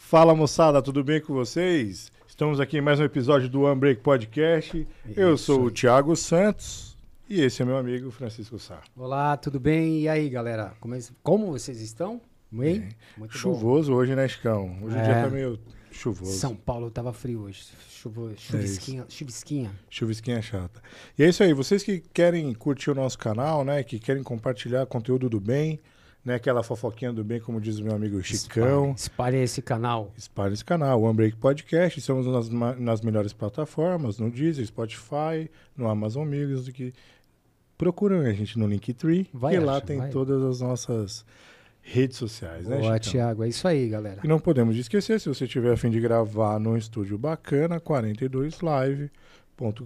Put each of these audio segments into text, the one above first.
Fala moçada, tudo bem com vocês? Estamos aqui em mais um episódio do One Break Podcast. Isso. Eu sou o Thiago Santos e esse é meu amigo Francisco Sá. Olá, tudo bem? E aí, galera? Como, é- como vocês estão? Bem? Muito chuvoso bom. hoje, né, Chicão? Hoje é. o dia é. tá meio chuvoso. São Paulo tava frio hoje. É chuvisquinha, é chuvisquinha. Chuvisquinha chata. E é isso aí. Vocês que querem curtir o nosso canal, né? Que querem compartilhar conteúdo do bem, né? aquela fofoquinha do bem, como diz o meu amigo Chicão. Espalhe, espalhe esse canal. Espalhe esse canal. O Unbreak Podcast. Estamos nas, nas melhores plataformas, no Deezer, Spotify, no Amazon Music. Procuram a gente no Linktree, vai, que lá tem vai. todas as nossas redes sociais, Boa, né, Boa, Tiago. É isso aí, galera. E não podemos esquecer, se você tiver a fim de gravar num estúdio bacana, 42 Live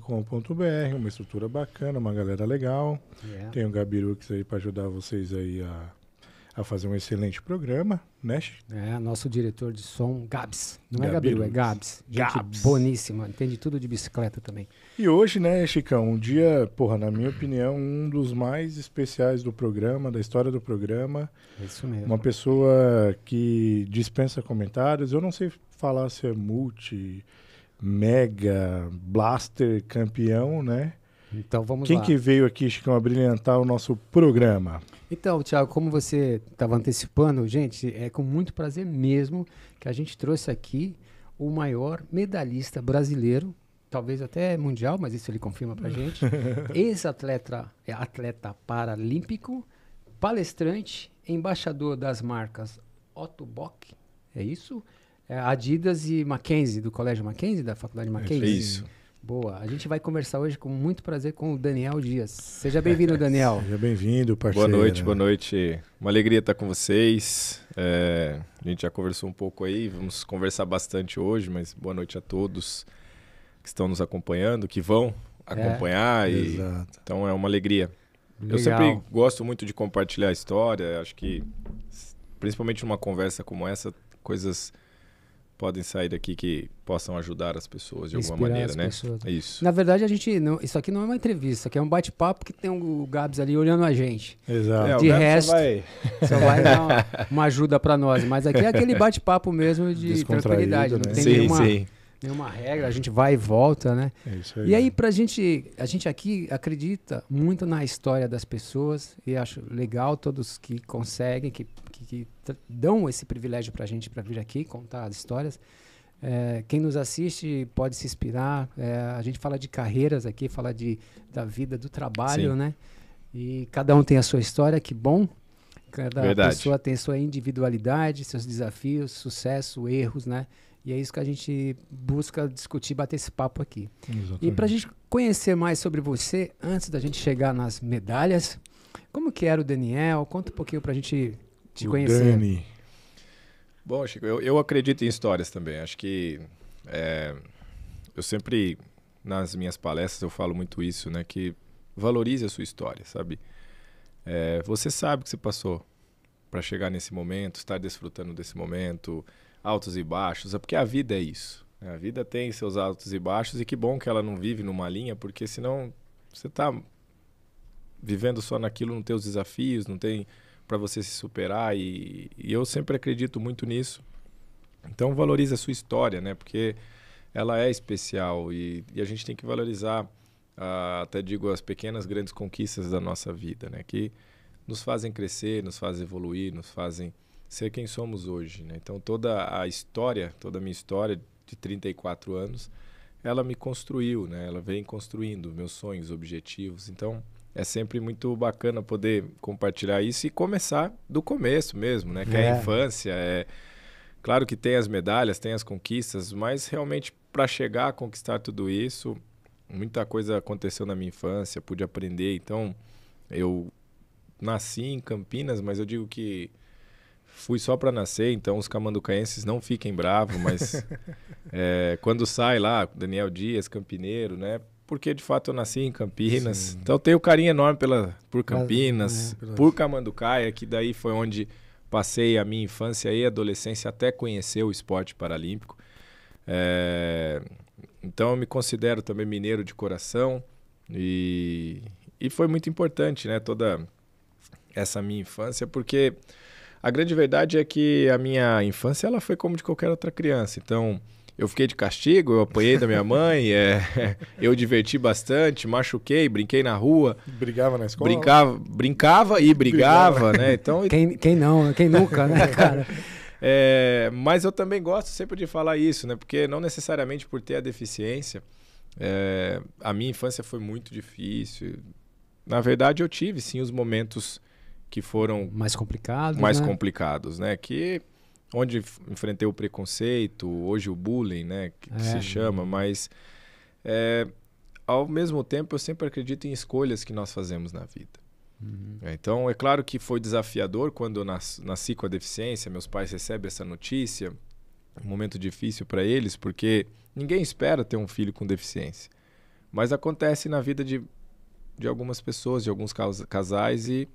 com.br uma estrutura bacana, uma galera legal. Yeah. Tem o Gabirux aí para ajudar vocês aí a a fazer um excelente programa, né? É, nosso diretor de som, Gabs. Não é Gabi é Gabriel, é Gabs. Gente Gabs. boníssima, entende tudo de bicicleta também. E hoje, né, Chicão, um dia, porra, na minha opinião, um dos mais especiais do programa, da história do programa. É isso mesmo. Uma pessoa que dispensa comentários. Eu não sei falar se é multi, mega, blaster, campeão, né? Então vamos Quem lá. Quem que veio aqui, Chicão, a brilhantar o nosso programa? Então, Tiago, como você estava antecipando, gente, é com muito prazer mesmo que a gente trouxe aqui o maior medalhista brasileiro, talvez até mundial, mas isso ele confirma pra gente. Ex-atleta é, atleta paralímpico, palestrante, embaixador das marcas Otto Bock, é isso? É Adidas e Mackenzie, do Colégio Mackenzie, da Faculdade é Mackenzie. É isso. Boa. A gente vai conversar hoje com muito prazer com o Daniel Dias. Seja bem-vindo, Daniel. Seja bem-vindo, parceiro. Boa noite, boa noite. Uma alegria estar com vocês. É, a gente já conversou um pouco aí, vamos conversar bastante hoje, mas boa noite a todos que estão nos acompanhando, que vão é, acompanhar. É. E, Exato. Então é uma alegria. Legal. Eu sempre gosto muito de compartilhar a história. Acho que, principalmente numa conversa como essa, coisas podem sair daqui que possam ajudar as pessoas de Inspirar alguma maneira, né? Pessoas. É isso. Na verdade, a gente não, isso aqui não é uma entrevista, isso aqui é um bate-papo que tem o Gabs ali olhando a gente. Exato. É, de resto, só vai, só vai dar uma, uma ajuda para nós, mas aqui é aquele bate-papo mesmo de tranquilidade, né? não tem sim, nenhuma sim. nenhuma regra, a gente vai e volta, né? É isso aí. E aí pra gente, a gente aqui acredita muito na história das pessoas e acho legal todos que conseguem que que dão esse privilégio para a gente para vir aqui contar as histórias. É, quem nos assiste pode se inspirar. É, a gente fala de carreiras aqui, fala de, da vida, do trabalho, Sim. né? E cada um tem a sua história, que bom. Cada Verdade. pessoa tem sua individualidade, seus desafios, sucesso, erros, né? E é isso que a gente busca discutir, bater esse papo aqui. Exatamente. E para a gente conhecer mais sobre você, antes da gente chegar nas medalhas, como que era o Daniel? Conta um pouquinho para a gente te conhecer. Dani. Bom, Chico, eu, eu acredito em histórias também. Acho que é, eu sempre, nas minhas palestras, eu falo muito isso, né? Que valorize a sua história, sabe? É, você sabe o que você passou para chegar nesse momento, estar desfrutando desse momento, altos e baixos, é porque a vida é isso. Né? A vida tem seus altos e baixos e que bom que ela não vive numa linha, porque senão você está vivendo só naquilo, não tem os desafios, não tem para você se superar e, e, eu sempre acredito muito nisso. Então valorize a sua história, né? Porque ela é especial e, e a gente tem que valorizar, ah, até digo, as pequenas grandes conquistas da nossa vida, né? Que nos fazem crescer, nos fazem evoluir, nos fazem ser quem somos hoje, né? Então toda a história, toda a minha história de 34 anos, ela me construiu, né? Ela vem construindo meus sonhos, objetivos. Então é sempre muito bacana poder compartilhar isso e começar do começo mesmo, né? Que é, a é. infância, é claro que tem as medalhas, tem as conquistas, mas realmente para chegar a conquistar tudo isso, muita coisa aconteceu na minha infância, pude aprender. Então, eu nasci em Campinas, mas eu digo que fui só para nascer, então os camanducaenses não fiquem bravos, mas é, quando sai lá, Daniel Dias, campineiro, né? porque de fato eu nasci em Campinas. Sim. Então eu tenho carinho enorme pela, por Campinas, é, por Camanducaia, que daí foi onde passei a minha infância e adolescência até conhecer o esporte paralímpico. É, então eu me considero também mineiro de coração e, e foi muito importante, né? Toda essa minha infância, porque a grande verdade é que a minha infância ela foi como de qualquer outra criança. Então eu fiquei de castigo, eu apanhei da minha mãe, é, eu diverti bastante, machuquei, brinquei na rua. Brigava na escola? Brincava, brincava e brigava, brigava. né? Então, quem, quem não, né? quem nunca, né, cara? É, mas eu também gosto sempre de falar isso, né? Porque não necessariamente por ter a deficiência, é, a minha infância foi muito difícil. Na verdade, eu tive sim os momentos que foram mais complicados, mais né? complicados, né? Que onde enfrentei o preconceito, hoje o bullying, né, que, que é, se chama, mas é, ao mesmo tempo eu sempre acredito em escolhas que nós fazemos na vida. Uhum. É, então, é claro que foi desafiador quando eu nas, nasci com a deficiência, meus pais recebem essa notícia, um momento difícil para eles, porque ninguém espera ter um filho com deficiência. Mas acontece na vida de, de algumas pessoas, de alguns casais, e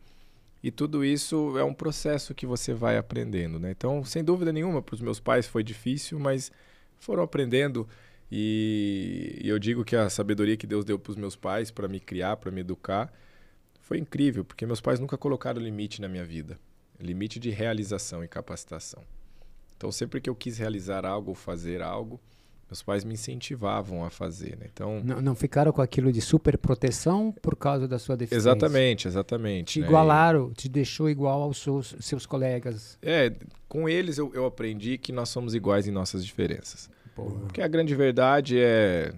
e tudo isso é um processo que você vai aprendendo, né? Então, sem dúvida nenhuma, para os meus pais foi difícil, mas foram aprendendo. E, eu digo que a sabedoria que Deus deu para os meus pais para me criar, para me educar, foi incrível, porque meus pais nunca colocaram limite na minha vida limite de realização e capacitação. Então, sempre que eu quis realizar algo ou fazer algo, meus pais me incentivavam a fazer. Né? Então não, não, ficaram com aquilo de super proteção por causa da sua deficiência. Exatamente, exatamente. Te né? igualaram, te deixou igual aos seus, seus colegas. É, com eles eu, eu aprendi que nós somos iguais em nossas diferenças. Porra. Porque a grande verdade é,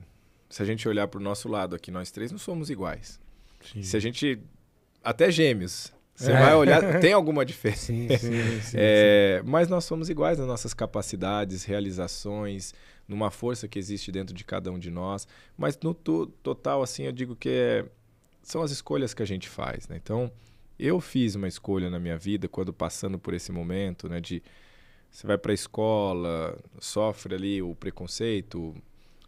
se a gente olhar para o nosso lado aqui, nós três não somos iguais. Sim. Se a gente até gêmeos você é. vai olhar, tem alguma diferença. Sim, sim, é, sim, é, mas nós somos iguais nas nossas capacidades, realizações, numa força que existe dentro de cada um de nós. Mas no to total, assim, eu digo que é, são as escolhas que a gente faz. Né? Então, eu fiz uma escolha na minha vida quando passando por esse momento, né, de você vai para a escola, sofre ali o preconceito,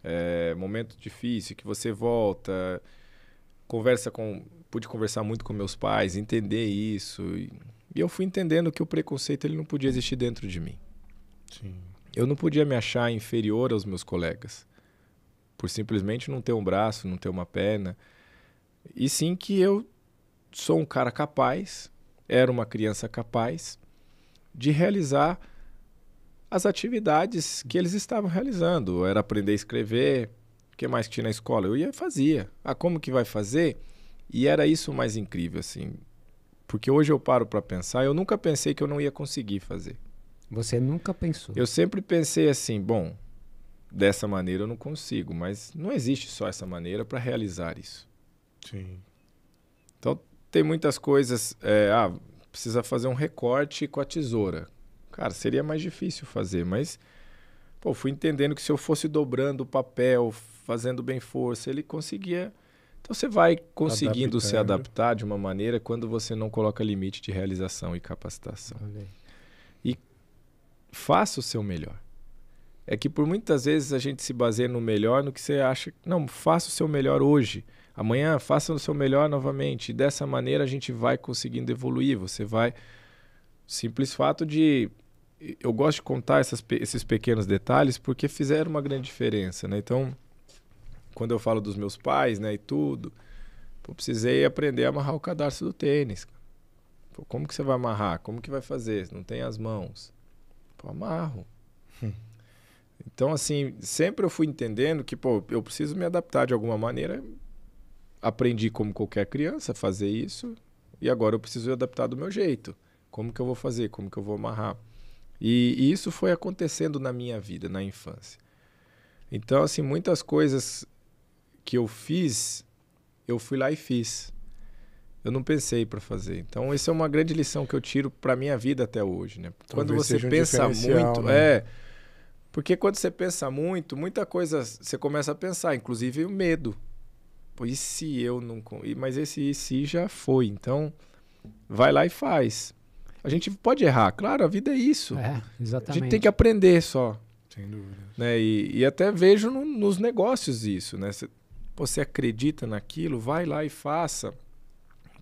é, momento difícil que você volta, conversa com, pude conversar muito com meus pais, entender isso e, e eu fui entendendo que o preconceito ele não podia existir dentro de mim. Sim. Eu não podia me achar inferior aos meus colegas, por simplesmente não ter um braço, não ter uma perna. E sim que eu sou um cara capaz, era uma criança capaz de realizar as atividades que eles estavam realizando. Era aprender a escrever, o que mais tinha na escola? Eu ia e fazia. Ah, como que vai fazer? E era isso o mais incrível, assim. Porque hoje eu paro para pensar, eu nunca pensei que eu não ia conseguir fazer. Você nunca pensou? Eu sempre pensei assim, bom, dessa maneira eu não consigo, mas não existe só essa maneira para realizar isso. Sim. Então tem muitas coisas, é, ah, precisa fazer um recorte com a tesoura. Cara, seria mais difícil fazer, mas pô, fui entendendo que se eu fosse dobrando o papel, fazendo bem força, ele conseguia. Então você vai conseguindo Adaptando. se né? adaptar de uma maneira quando você não coloca limite de realização e capacitação. Olhei faça o seu melhor. É que por muitas vezes a gente se baseia no melhor, no que você acha. Não, faça o seu melhor hoje. Amanhã faça o seu melhor novamente. E dessa maneira a gente vai conseguindo evoluir. Você vai. Simples fato de. Eu gosto de contar essas, esses pequenos detalhes porque fizeram uma grande diferença, né? Então, quando eu falo dos meus pais, né, e tudo, eu precisei aprender a amarrar o cadarço do tênis. como que você vai amarrar? Como que vai fazer? Não tem as mãos eu amarro. então, assim, sempre eu fui entendendo que, pô, eu preciso me adaptar de alguma maneira. Aprendi como qualquer criança fazer isso e agora eu preciso me adaptar do meu jeito. Como que eu vou fazer? Como que eu vou amarrar? E, e isso foi acontecendo na minha vida, na infância. Então, assim, muitas coisas que eu fiz, eu fui lá e fiz eu não pensei para fazer. Então, isso é uma grande lição que eu tiro para minha vida até hoje, né? Quando você pensa muito, né? é porque quando você pensa muito, muita coisa você começa a pensar, inclusive o medo. pois se eu não, mas esse se já foi. Então, vai lá e faz. A gente pode errar, claro, a vida é isso. É, exatamente. A gente tem que aprender só. Sem dúvida. Né? E, e até vejo no, nos negócios isso, né? você acredita naquilo, vai lá e faça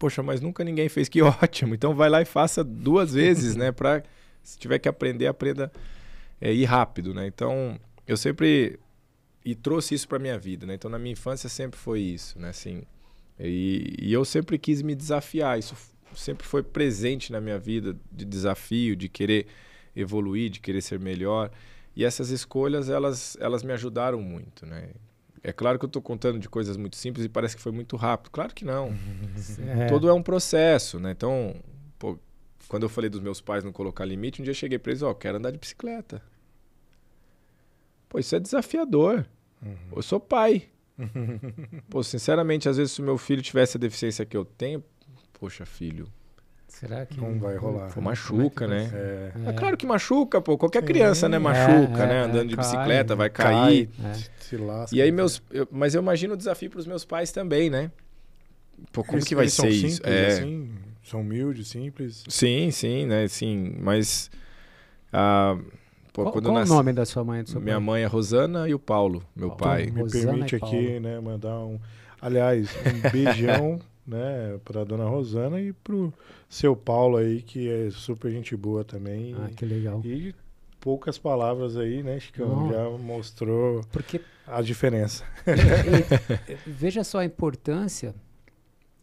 poxa, mas nunca ninguém fez, que ótimo. Então vai lá e faça duas vezes, né? Para se tiver que aprender, aprenda é, ir rápido, né? Então eu sempre e trouxe isso para minha vida, né? Então na minha infância sempre foi isso, né? Assim, e, e eu sempre quis me desafiar. Isso sempre foi presente na minha vida de desafio, de querer evoluir, de querer ser melhor. E essas escolhas elas elas me ajudaram muito, né? É claro que eu estou contando de coisas muito simples e parece que foi muito rápido. Claro que não. É. Todo é um processo, né? Então, pô, quando eu falei dos meus pais não colocar limite, um dia eu cheguei para eles, ó, oh, quero andar de bicicleta. Pô, isso é desafiador. Uhum. Eu sou pai. pô, sinceramente, às vezes se o meu filho tivesse a deficiência que eu tenho, poxa, filho, Será que. Não vai rolar. Pô, é né? machuca, é né? É. é. claro que machuca, pô. Qualquer criança, né? É, machuca, né? Andando de bicicleta, vai né? cair. Cai, né? lasca, e aí, meus. Eu, mas eu imagino o desafio para os meus pais também, né? Pô, como eles, que vai ser isso? É. Assim, são humildes, simples. Sim, sim, né? Sim, mas. Ah, pô, qual, qual nasci... o nome da sua mãe? Minha pai? mãe é Rosana e o Paulo, meu Paulo. pai. me Rosana permite aqui, né, mandar um. Aliás, um beijão né, para dona Rosana e pro seu Paulo aí, que é super gente boa também. Ah, que legal. E poucas palavras aí, né, Chicão, já mostrou Porque... a diferença. É, é, é, veja só a importância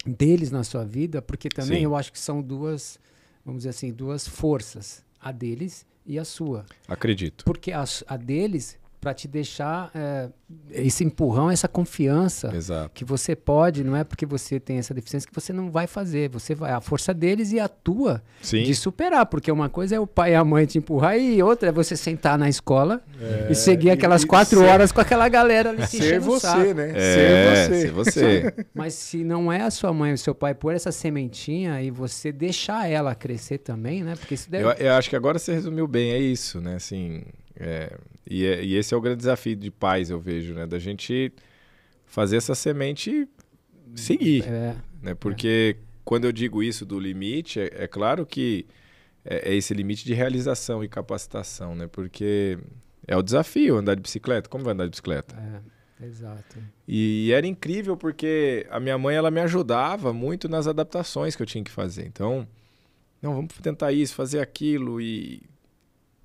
deles na sua vida, porque também Sim. eu acho que são duas, vamos dizer assim, duas forças, a deles e a sua. Acredito. Porque a, a deles para te deixar é, esse empurrão, essa confiança Exato. que você pode, não é porque você tem essa deficiência que você não vai fazer. Você vai a força deles e a tua Sim. de superar, porque uma coisa é o pai e a mãe te empurrar e outra é você sentar na escola é, e seguir aquelas e, quatro ser, horas com aquela galera ali se Ser você, né? É, ser você. Ser você. Mas se não é a sua mãe ou seu pai pôr essa sementinha e você deixar ela crescer também, né? Porque isso deve... eu, eu acho que agora você resumiu bem, é isso, né? Assim, é, e, é, e, esse é o grande desafio de pais, eu vejo, né? Da gente fazer essa semente seguir. É, né? É. Porque é. quando eu digo isso do limite, é, é claro que é, esse limite de realização e capacitação, né? Porque é o desafio andar de bicicleta. Como vai andar de bicicleta? É, exato. E, e era incrível porque a minha mãe ela me ajudava muito nas adaptações que eu tinha que fazer. Então, não, vamos tentar isso, fazer aquilo e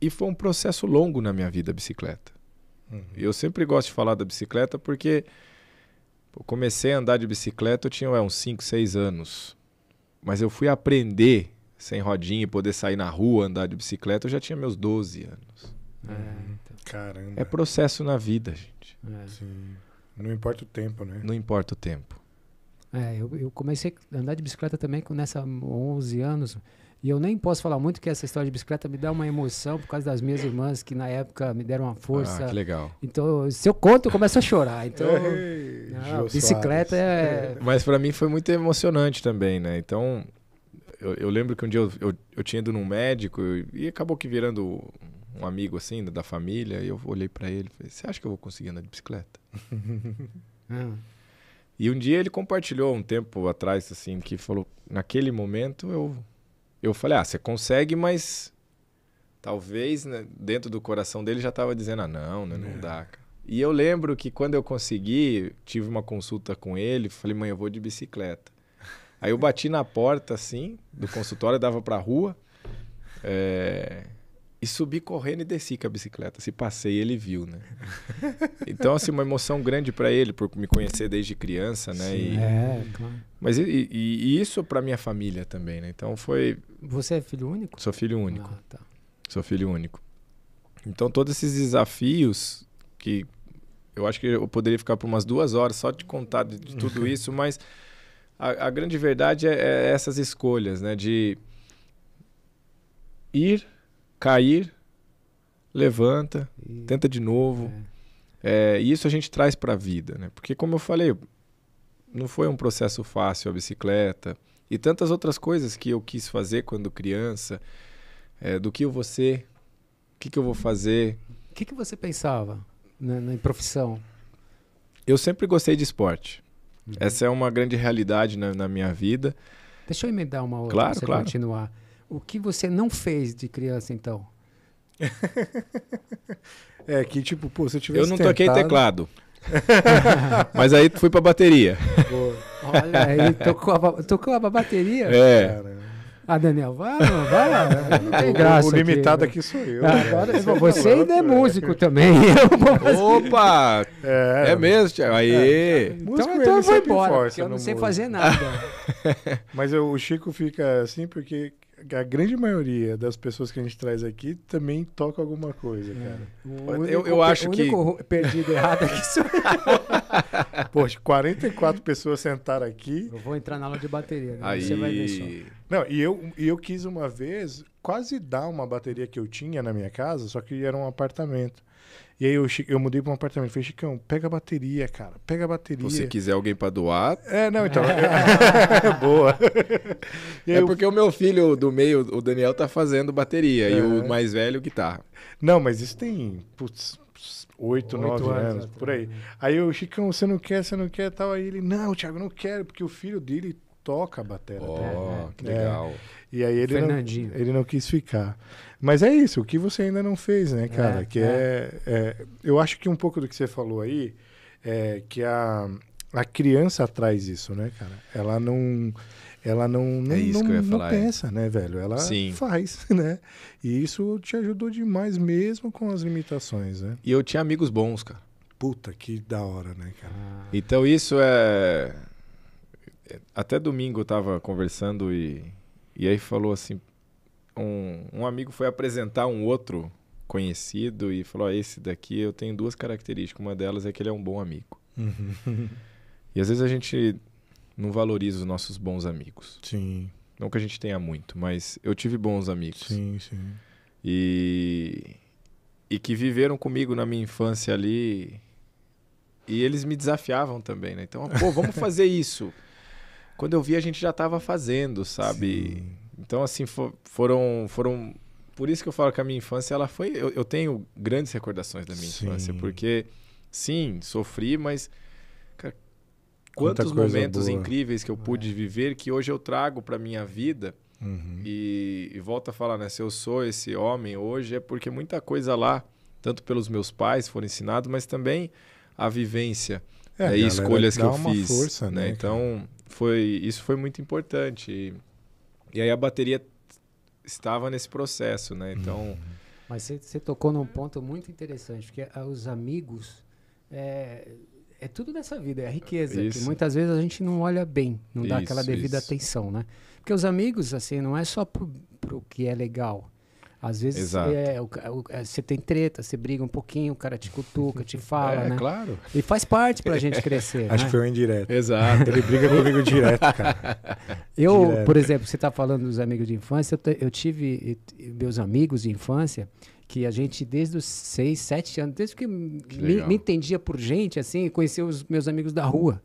e foi um processo longo na minha vida a bicicleta. Uhum. Eu sempre gosto de falar da bicicleta porque eu comecei a andar de bicicleta, eu tinha ué, uns 5, 6 anos. Mas eu fui aprender sem rodinha e poder sair na rua andar de bicicleta, eu já tinha meus 12 anos. É, uhum. então. Caramba. É processo na vida, gente. É. Sim. Não importa o tempo, né? Não importa o tempo. É, eu, eu comecei a andar de bicicleta também com nessa 11 anos. E eu nem posso falar muito que essa história de bicicleta me dá uma emoção por causa das minhas irmãs que na época me deram uma força. Ah, que legal. Então, se eu conto, eu começo a chorar. Então, Ei, bicicleta Soares. é. Mas para mim foi muito emocionante também, né? Então, eu, eu lembro que um dia eu, eu, eu, tinha ido num médico e acabou que virando um amigo assim da família. E eu olhei para ele e falei: Você acha que eu vou conseguir andar de bicicleta? Ah. E um dia ele compartilhou um tempo atrás, assim, que falou: Naquele momento eu eu falei, ah, você consegue, mas talvez né, dentro do coração dele já estava dizendo, ah, não, né, não é. dá. E eu lembro que quando eu consegui, tive uma consulta com ele, falei, mãe, eu vou de bicicleta. Aí eu bati na porta, assim, do consultório, dava para a rua. É... E subi correndo e desci com a bicicleta. Se passei, ele viu, né? Então, assim, uma emoção grande para ele, por me conhecer desde criança, né? Sim, e... É, claro. Mas e, e isso para minha família também, né? Então foi. Você é filho único? Sou filho ah, único. Ah, tá. Sou filho único. Então, todos esses desafios que eu acho que eu poderia ficar por umas duas horas só de contar de, de tudo isso, mas a, a grande verdade é, é essas escolhas, né? De ir cair, levanta, e... tenta de novo. É. É, e isso a gente traz para a vida, né? Porque como eu falei, não foi um processo fácil a bicicleta e tantas outras coisas que eu quis fazer quando criança, é, do que eu vou ser, o que, que eu vou fazer. O que, que você pensava na, na profissão? Eu sempre gostei de esporte. Uhum. Essa é uma grande realidade na, na minha vida. Deixa eu emendar uma outra claro, para você claro. continuar o que você não fez de criança, então? é, que tipo, pô, se eu tivesse Eu não toquei tentado... teclado. Mas aí fui pra bateria. Olha aí, tocou a, tocou a bateria? É. Ah, Daniel, vai, vai lá. Não tem graça. O limitado aqui, aqui sou eu. Ah, você ainda é, é, é músico também. Opa! É, é mesmo, Thiago. Aí. É, então, então eu vou embora. Eu não sei fazer nada. Mas eu, o Chico fica assim porque a grande maioria das pessoas que a gente traz aqui também toca alguma coisa, é. cara. É. eu, eu acho que. O único perdido errado aqui é sou Poxa, 44 pessoas sentaram aqui. Eu vou entrar na aula de bateria, né? Aí... você vai ver só. Não, e eu, e eu quis uma vez quase dar uma bateria que eu tinha na minha casa, só que era um apartamento. E aí eu, eu mudei para um apartamento. Falei, Chicão, pega a bateria, cara. Pega a bateria. Se você quiser alguém para doar. É, não, então. Boa. é eu... porque o meu filho do meio, o Daniel, tá fazendo bateria. É. E o mais velho, guitarra. Não, mas isso tem. Putz, oito, nove anos, por aí. Né? Aí o Chicão, você não quer, você não quer tal. Aí ele, não, Thiago, não quero, porque o filho dele toca a bateria. Oh, né? que legal. É. E aí ele não, ele não quis ficar. Mas é isso, o que você ainda não fez, né, cara? É, que é. É, é, Eu acho que um pouco do que você falou aí é que a, a criança traz isso, né, cara? Ela não. Ela não, é não, não, não é. pensa, né, velho? Ela Sim. faz, né? E isso te ajudou demais, mesmo com as limitações, né? E eu tinha amigos bons, cara. Puta, que da hora, né, cara? Ah. Então isso é, é. Até domingo eu tava conversando e e aí falou assim: um, um amigo foi apresentar um outro conhecido e falou: esse daqui eu tenho duas características. Uma delas é que ele é um bom amigo. Uhum. E às vezes a gente não valoriza os nossos bons amigos. Sim. Não que a gente tenha muito, mas eu tive bons amigos. Sim, sim. E, e que viveram comigo na minha infância ali. E eles me desafiavam também, né? Então, pô, vamos fazer isso. Quando eu vi, a gente já estava fazendo, sabe? Sim. Então, assim, for, foram, foram. Por isso que eu falo que a minha infância, ela foi. Eu, eu tenho grandes recordações da minha sim. infância, porque, sim, sofri, mas. Cara, quantos momentos boa. incríveis que eu pude é. viver que hoje eu trago para minha vida. Uhum. E, e volto a falar, né? Se eu sou esse homem hoje, é porque muita coisa lá, tanto pelos meus pais, foram ensinados mas também a vivência é, né, e escolhas que eu fiz. Força, né? né então, foi isso foi muito importante. E, e aí a bateria estava nesse processo, né? Uhum. Então. Mas você tocou num ponto muito interessante, que ah, os amigos é, é, tudo dessa vida, é a riqueza. Isso. Que muitas vezes a gente não olha bem, não dá aquela devida isso. atenção, né? Porque os amigos, assim, não é só pro, pro que é legal. Às vezes é, é, você é, tem treta, você briga um pouquinho, o cara te cutuca, te é, fala, é, né? claro. E faz parte pra gente crescer. Acho né? que foi um indireto. Exato. Ele briga comigo direto, cara. Eu, direto. por exemplo, você tá falando dos amigos de infância, eu, eu tive meus amigos de infância que a gente desde os seis, sete anos, desde que, que me, me, entendia por gente, assim, conhecia os meus amigos da rua.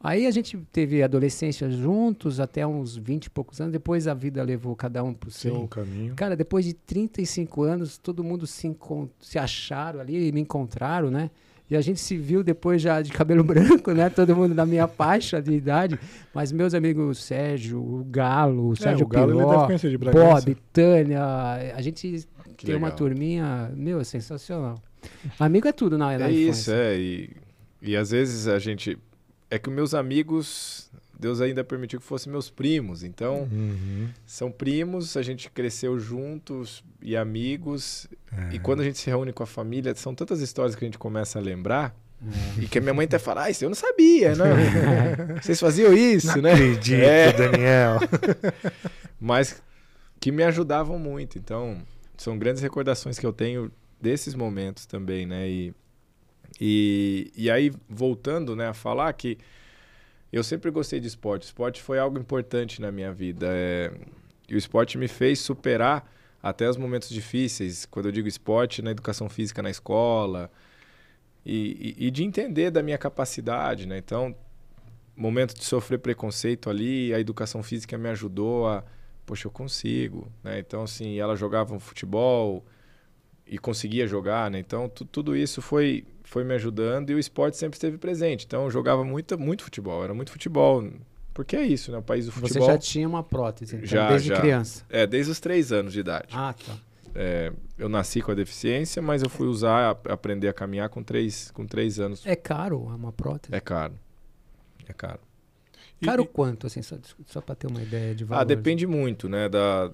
Aí a gente teve adolescência juntos até uns 20 e poucos anos. Depois a vida levou cada um o seu caminho. Cara, depois de 35 anos, todo mundo se, se acharam ali, e me encontraram, né? E a gente se viu depois já de cabelo branco, né? Todo mundo da minha faixa de idade. Mas meus amigos Sérgio, o Galo, o é, Sérgio é, o Galo Piló, de Bob, Tânia. A gente que tem legal. uma turminha, meu, sensacional. Amigo é tudo na, na É infância. isso, é. E, e às vezes a gente é que meus amigos, Deus ainda permitiu que fossem meus primos. Então, uhum. são primos, a gente cresceu juntos e amigos. E é. quando a gente se reúne com a família, são tantas histórias que a gente começa a lembrar. Uhum. E que a minha mãe até fala, ah, isso eu não sabia, né? Vocês faziam isso, não né? Acredito, é. Daniel. Mas que me ajudavam muito. Então, são grandes recordações que eu tenho desses momentos também, né? E e, e aí, voltando né, a falar que eu sempre gostei de esporte. Esporte foi algo importante na minha vida. É... E o esporte me fez superar até os momentos difíceis. Quando eu digo esporte, na educação física na escola. E, e, e de entender da minha capacidade, né? Então, momento de sofrer preconceito ali, a educação física me ajudou a... Poxa, eu consigo, né? Então, assim, ela jogava um futebol e conseguia jogar, né? Então, tudo isso foi foi me ajudando e o esporte sempre esteve presente. Então eu jogava muito, muito futebol, era muito futebol. Porque é isso, né? O país do futebol. Você já tinha uma prótese, então, já, desde já. criança? É, desde os três anos de idade. Ah, tá. É, eu nasci com a deficiência, mas eu fui usar, a, aprender a caminhar com três, com três anos. É caro uma prótese? É caro. É caro. Caro e, quanto, assim, só, só para ter uma ideia de valor? Ah, depende muito, né? Da,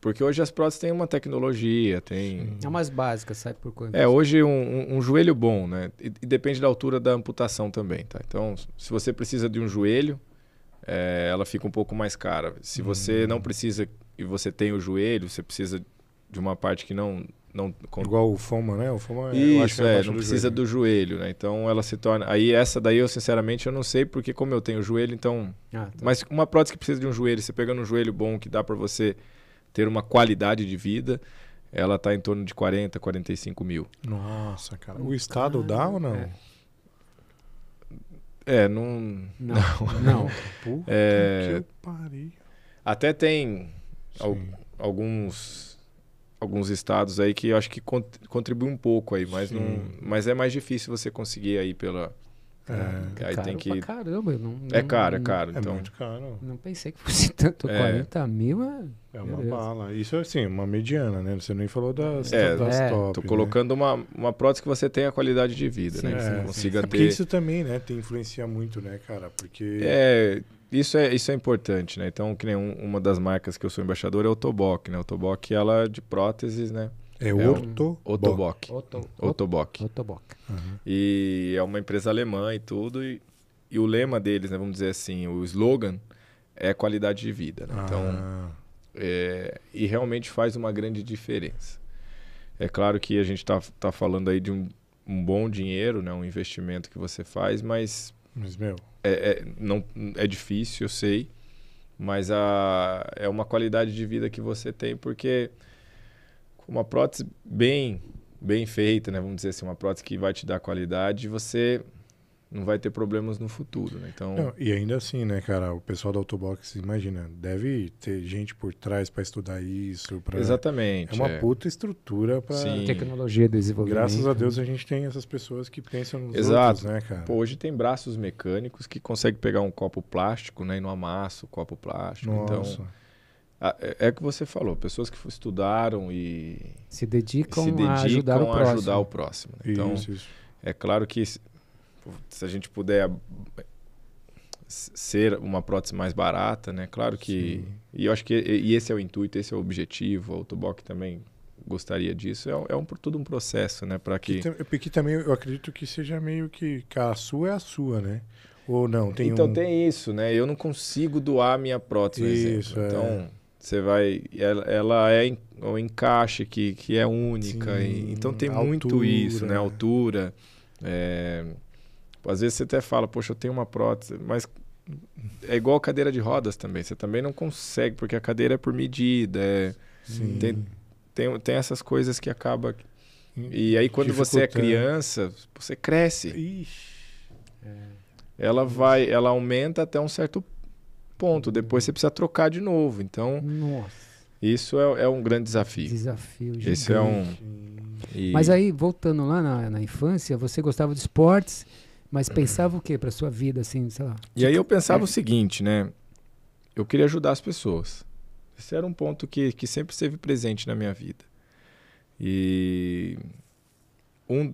porque hoje as próteses têm uma tecnologia, tem... É mais básica, sai por quanto? É, hoje um, um, um, joelho bom, né? E, e, depende da altura da amputação também, tá? Então, se você precisa de um joelho, é, ela fica um pouco mais cara. Se você hum. não precisa e você tem o joelho, você precisa de uma parte que não... não Igual o FOMA, né? O FOMA Isso, eu acho é, é não do precisa joelho. do joelho, né? Então, ela se torna... Aí, essa daí, eu sinceramente, eu não sei, porque como eu tenho o joelho, então... Ah, tá. Mas uma prótese que precisa de um joelho, você pegando um joelho bom que dá para você ter uma qualidade de vida, ela está em torno de 40, 45 mil. Nossa, cara. O Estado dá ou não? É. É, não. Não. Não. não. Puta é, que pariu. Até tem al, alguns alguns estados aí que eu acho que contribuem um pouco aí, mas não, mas é mais difícil você conseguir aí pela é, aí tem que. caramba, não, é caro, é caro. então. É muito caro. Não pensei que fosse tanto. É. 40 mil é. É uma Beleza. bala. Isso é assim, uma mediana, né? Você nem falou das, é, das é. top. Tô né? colocando né? uma, uma prótese que você tenha qualidade de vida, né? sim, né? Que é, você consiga sim. ter. Porque isso também, né? Tem influencia muito, né, cara? Porque. É. Isso é, isso é importante, né? Então, que nem um, uma das marcas que eu sou embaixador é o Toboc, né? O Toboc, ela é de próteses, né? É, é Orto um, Ottobock. Otto, uhum. E é uma empresa alemã e tudo. E, e, o lema deles, né, vamos dizer assim, o slogan é qualidade de vida. Né? Então, ah. Então, é, e realmente faz uma grande diferença. É claro que a gente está tá falando aí de um, um, bom dinheiro, né, um investimento que você faz, mas. Mas, meu. É, é, não, é difícil, eu sei, mas a, é uma qualidade de vida que você tem, porque uma prótese bem bem feita, né? Vamos dizer assim, uma prótese que vai te dar qualidade você não vai ter problemas no futuro, né? Então... Não, e ainda assim, né, cara, o pessoal da Autobox, imagina, deve ter gente por trás para estudar isso, para Exatamente. É uma é. puta estrutura para tecnologia desenvolvimento. Graças a Deus a gente tem essas pessoas que pensam nos Exato. outros, né, cara? Pô, hoje tem braços mecânicos que conseguem pegar um copo plástico, né, e não amassa o copo plástico, então Nossa. então ah, é, o é que você falou, pessoas que estudaram e se dedicam, se dedicam a ajudar a o próximo. Ajudar o próximo. Né? Então, isso, isso. é claro que se, a gente puder ser uma prótese mais barata, né? Claro que. Sim. E eu acho que e esse é o intuito, esse é o objetivo. O Tuboc também gostaria disso. É, um, é um todo um processo, né? Para que. Porque também eu acredito que seja meio que. A sua é a sua, né? Ou não? Tem então um... tem isso, né? Eu não consigo doar minha prótese, isso, Então. É você vai. Ela, ela é o um encaixe que, que é única. Sim, e, então tem altura, muito isso, né? Altura. É, às vezes você até fala, poxa, eu tenho uma prótese, mas é igual cadeira de rodas também. Você também não consegue, porque a cadeira é por medida. É, tem, tem, tem essas coisas que acaba. E aí, quando você é criança, você cresce. Ixi. É. Ela vai, ela aumenta até um certo ponto. Depois você precisa trocar de novo. Então, Nossa. isso é, é um grande desafio. Desafio, Esse é um. E... Mas aí, voltando lá na, na infância, você gostava de esportes, mas pensava o que para sua vida, assim, sei lá? E aí eu pensava é. o seguinte, né? Eu queria ajudar as pessoas. Esse era um ponto que, que sempre esteve presente na minha vida. E um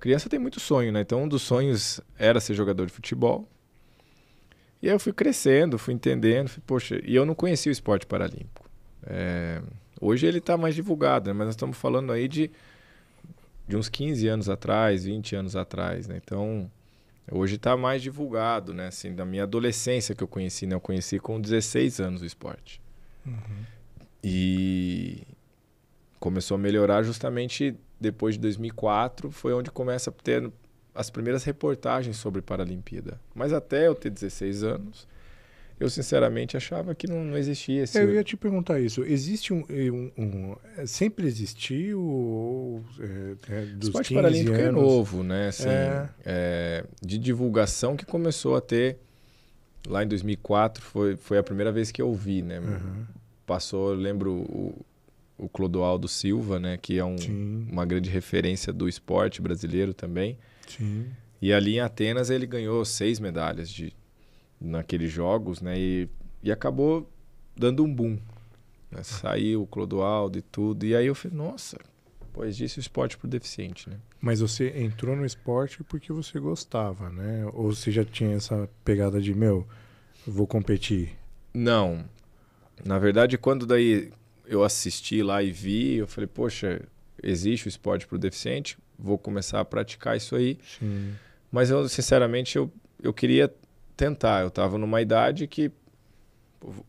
criança tem muito sonho, né? Então um dos sonhos era ser jogador de futebol. E aí eu fui crescendo, fui entendendo, fui, poxa, e eu não conhecia o esporte paralímpico. É, hoje ele está mais divulgado, né? mas nós estamos falando aí de, de uns 15 anos atrás, 20 anos atrás, né? Então, hoje está mais divulgado, né? Assim, da minha adolescência que eu conheci, né? Eu conheci com 16 anos o esporte. Uhum. E começou a melhorar justamente depois de 2004, foi onde começa a ter as primeiras reportagens sobre Paralimpíada. Mas até eu ter 16 anos, eu sinceramente achava que não, não existia esse. É, eu ia te perguntar isso. Existe um. Eh, um, um eh, sempre existiu? É, é, dos esporte paralímpico é anos. é novo, né? Assim, é. É, de divulgação que começou a ter. Lá em 2004 foi, foi a primeira vez que eu vi, né? Uhum. Passou, eu lembro o, o Clodoaldo Silva, né? Que é um, uma grande referência do esporte brasileiro também Sim. E ali em Atenas ele ganhou seis medalhas de naqueles jogos, né? E, e acabou dando um boom. Né? Ah. Saiu o Clodoaldo e tudo. E aí eu falei, nossa, pois o esporte para o deficiente, né? Mas você entrou no esporte porque você gostava, né? Ou você já tinha essa pegada de, meu, vou competir? Não. Na verdade, quando daí eu assisti lá e vi, eu falei, poxa, existe o esporte para o deficiente? vou começar a praticar isso aí. Sim. Mas eu, sinceramente, eu, eu queria tentar. Eu estava numa idade que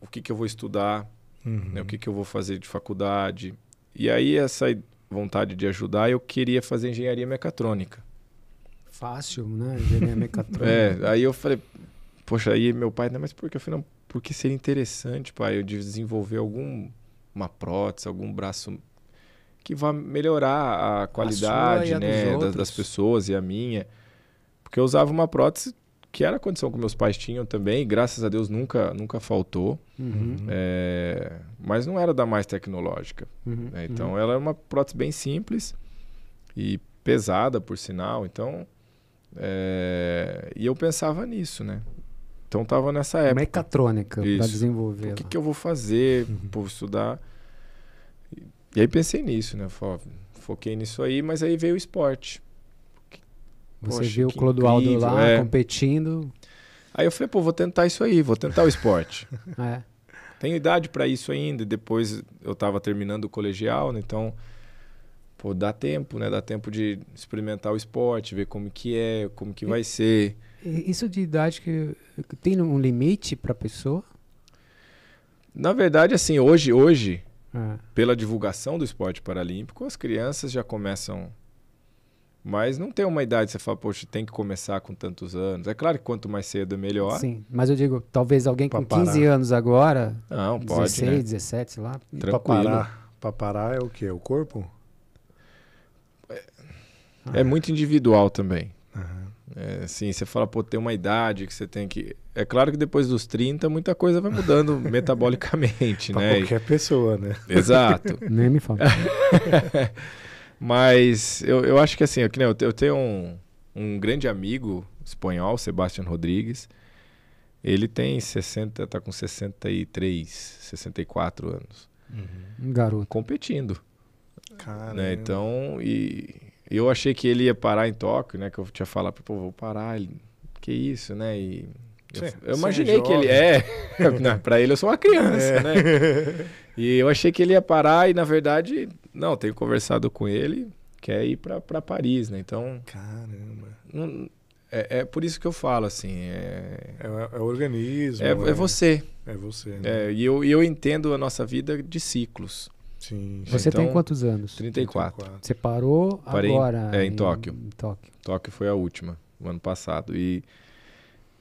o que, que eu vou estudar, uhum. né? o que, que eu vou fazer de faculdade. E aí, essa vontade de ajudar, eu queria fazer engenharia mecatrônica. Fácil, né? Engenharia mecatrônica. é, aí eu falei, poxa, aí meu pai, não, mas por que? Eu falei, não, porque seria interessante, pai, eu desenvolver alguma prótese, algum braço que vá melhorar a qualidade a né, das, das, pessoas e a minha. Porque eu usava uma prótese que era a condição que meus pais tinham também, graças a Deus nunca, nunca faltou. Uhum. uhum. É, mas não era da mais tecnológica. Uhum. Né? Uhum. Então uhum. ela era é uma prótese bem simples e pesada, por sinal. Então. É, e eu pensava nisso, né? Então tava nessa é época. Mecatrônica, para desenvolver. O que, né? que eu vou fazer? Vou uhum. estudar. E aí pensei nisso, né? Fo foquei nisso aí, mas aí veio o esporte. Você Poxa, viu o Clodoaldo incrível, lá é. competindo. Aí eu falei, pô, vou tentar isso aí, vou tentar o esporte. é. Tenho idade para isso ainda. Depois eu estava terminando o colegial, né? Então, pô, dá tempo, né? Dá tempo de experimentar o esporte, ver como que é, como que e, vai ser. Isso de idade que tem um limite para pessoa? Na verdade, assim, hoje, hoje é. Pela divulgação do esporte paralímpico, as crianças já começam. Mas não tem uma idade que você fala, poxa, tem que começar com tantos anos. É claro que quanto mais cedo, melhor. Sim, mas eu digo, talvez alguém com 15 anos agora. Não, pode. 16, né? 17 lá. Tranquilo. Pra parar, pra parar é o quê? O corpo? É, ah. é muito individual também. Uhum. É, você fala, pô, tem uma idade que você tem que. É claro que depois dos 30, muita coisa vai mudando metabolicamente, pra né? Qualquer e... pessoa, né? Exato. Nem me fala. Mas eu, eu acho que assim, eu, eu tenho um, um grande amigo espanhol, Sebastião Rodrigues. Ele tem 60, tá com 63, 64 anos. Uhum. Um garoto. Competindo. Cara. Né? Então, e eu achei que ele ia parar em Tóquio, né? Que eu tinha falado, pô, vou parar, ele, que isso, né? E eu, eu imaginei é que ele é. para ele eu sou uma criança, é. né? E eu achei que ele ia parar e na verdade, não, tenho conversado com ele, quer ir para Paris, né? Então. Caramba. Não, é, é, por isso que eu falo, assim. É, é, é, é organismo. É, é, é, você. É você. Né? e eu, eu entendo a nossa vida de ciclos. Sim, Você então, tem quantos anos? 34. 34. Você parou Parei agora? Em, é, em, em, Tóquio. Tóquio. Tóquio foi a última, o ano passado. E,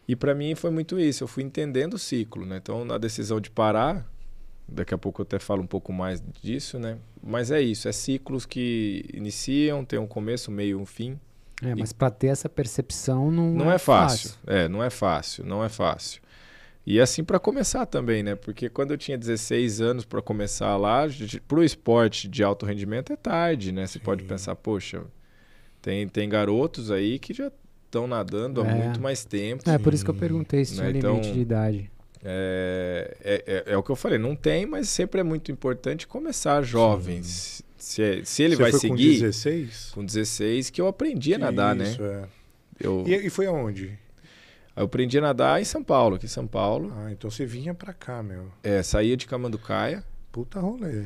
e para mim foi muito isso. Eu fui entendendo o ciclo, né? Então, na decisão de parar, daqui a pouco eu até falo um pouco mais disso, né? Mas é isso, é ciclos que iniciam, tem um começo, meio, um fim. É, mas para ter essa percepção não, não é, é fácil. fácil. É, não é fácil, não é fácil. E assim para começar também, né? Porque quando eu tinha 16 anos para começar lá, para o esporte de alto rendimento é tarde, né? Você Sim. pode pensar, poxa, tem, tem garotos aí que já estão nadando é. há muito mais tempo. É, por isso que eu perguntei se né? tinha então, limite de idade. É, é, é, é, o que eu falei, não tem, mas sempre é muito importante começar jovens. Se, é, se, ele Você vai seguir. Com 16? Com 16, que eu aprendi a nadar, né? isso, né? É. Eu... E, e foi aonde? Aí eu aprendi a nadar em São Paulo, aqui em São Paulo. Ah, então você vinha pra cá, meu. É, saía de Camanducaia. Puta rolê.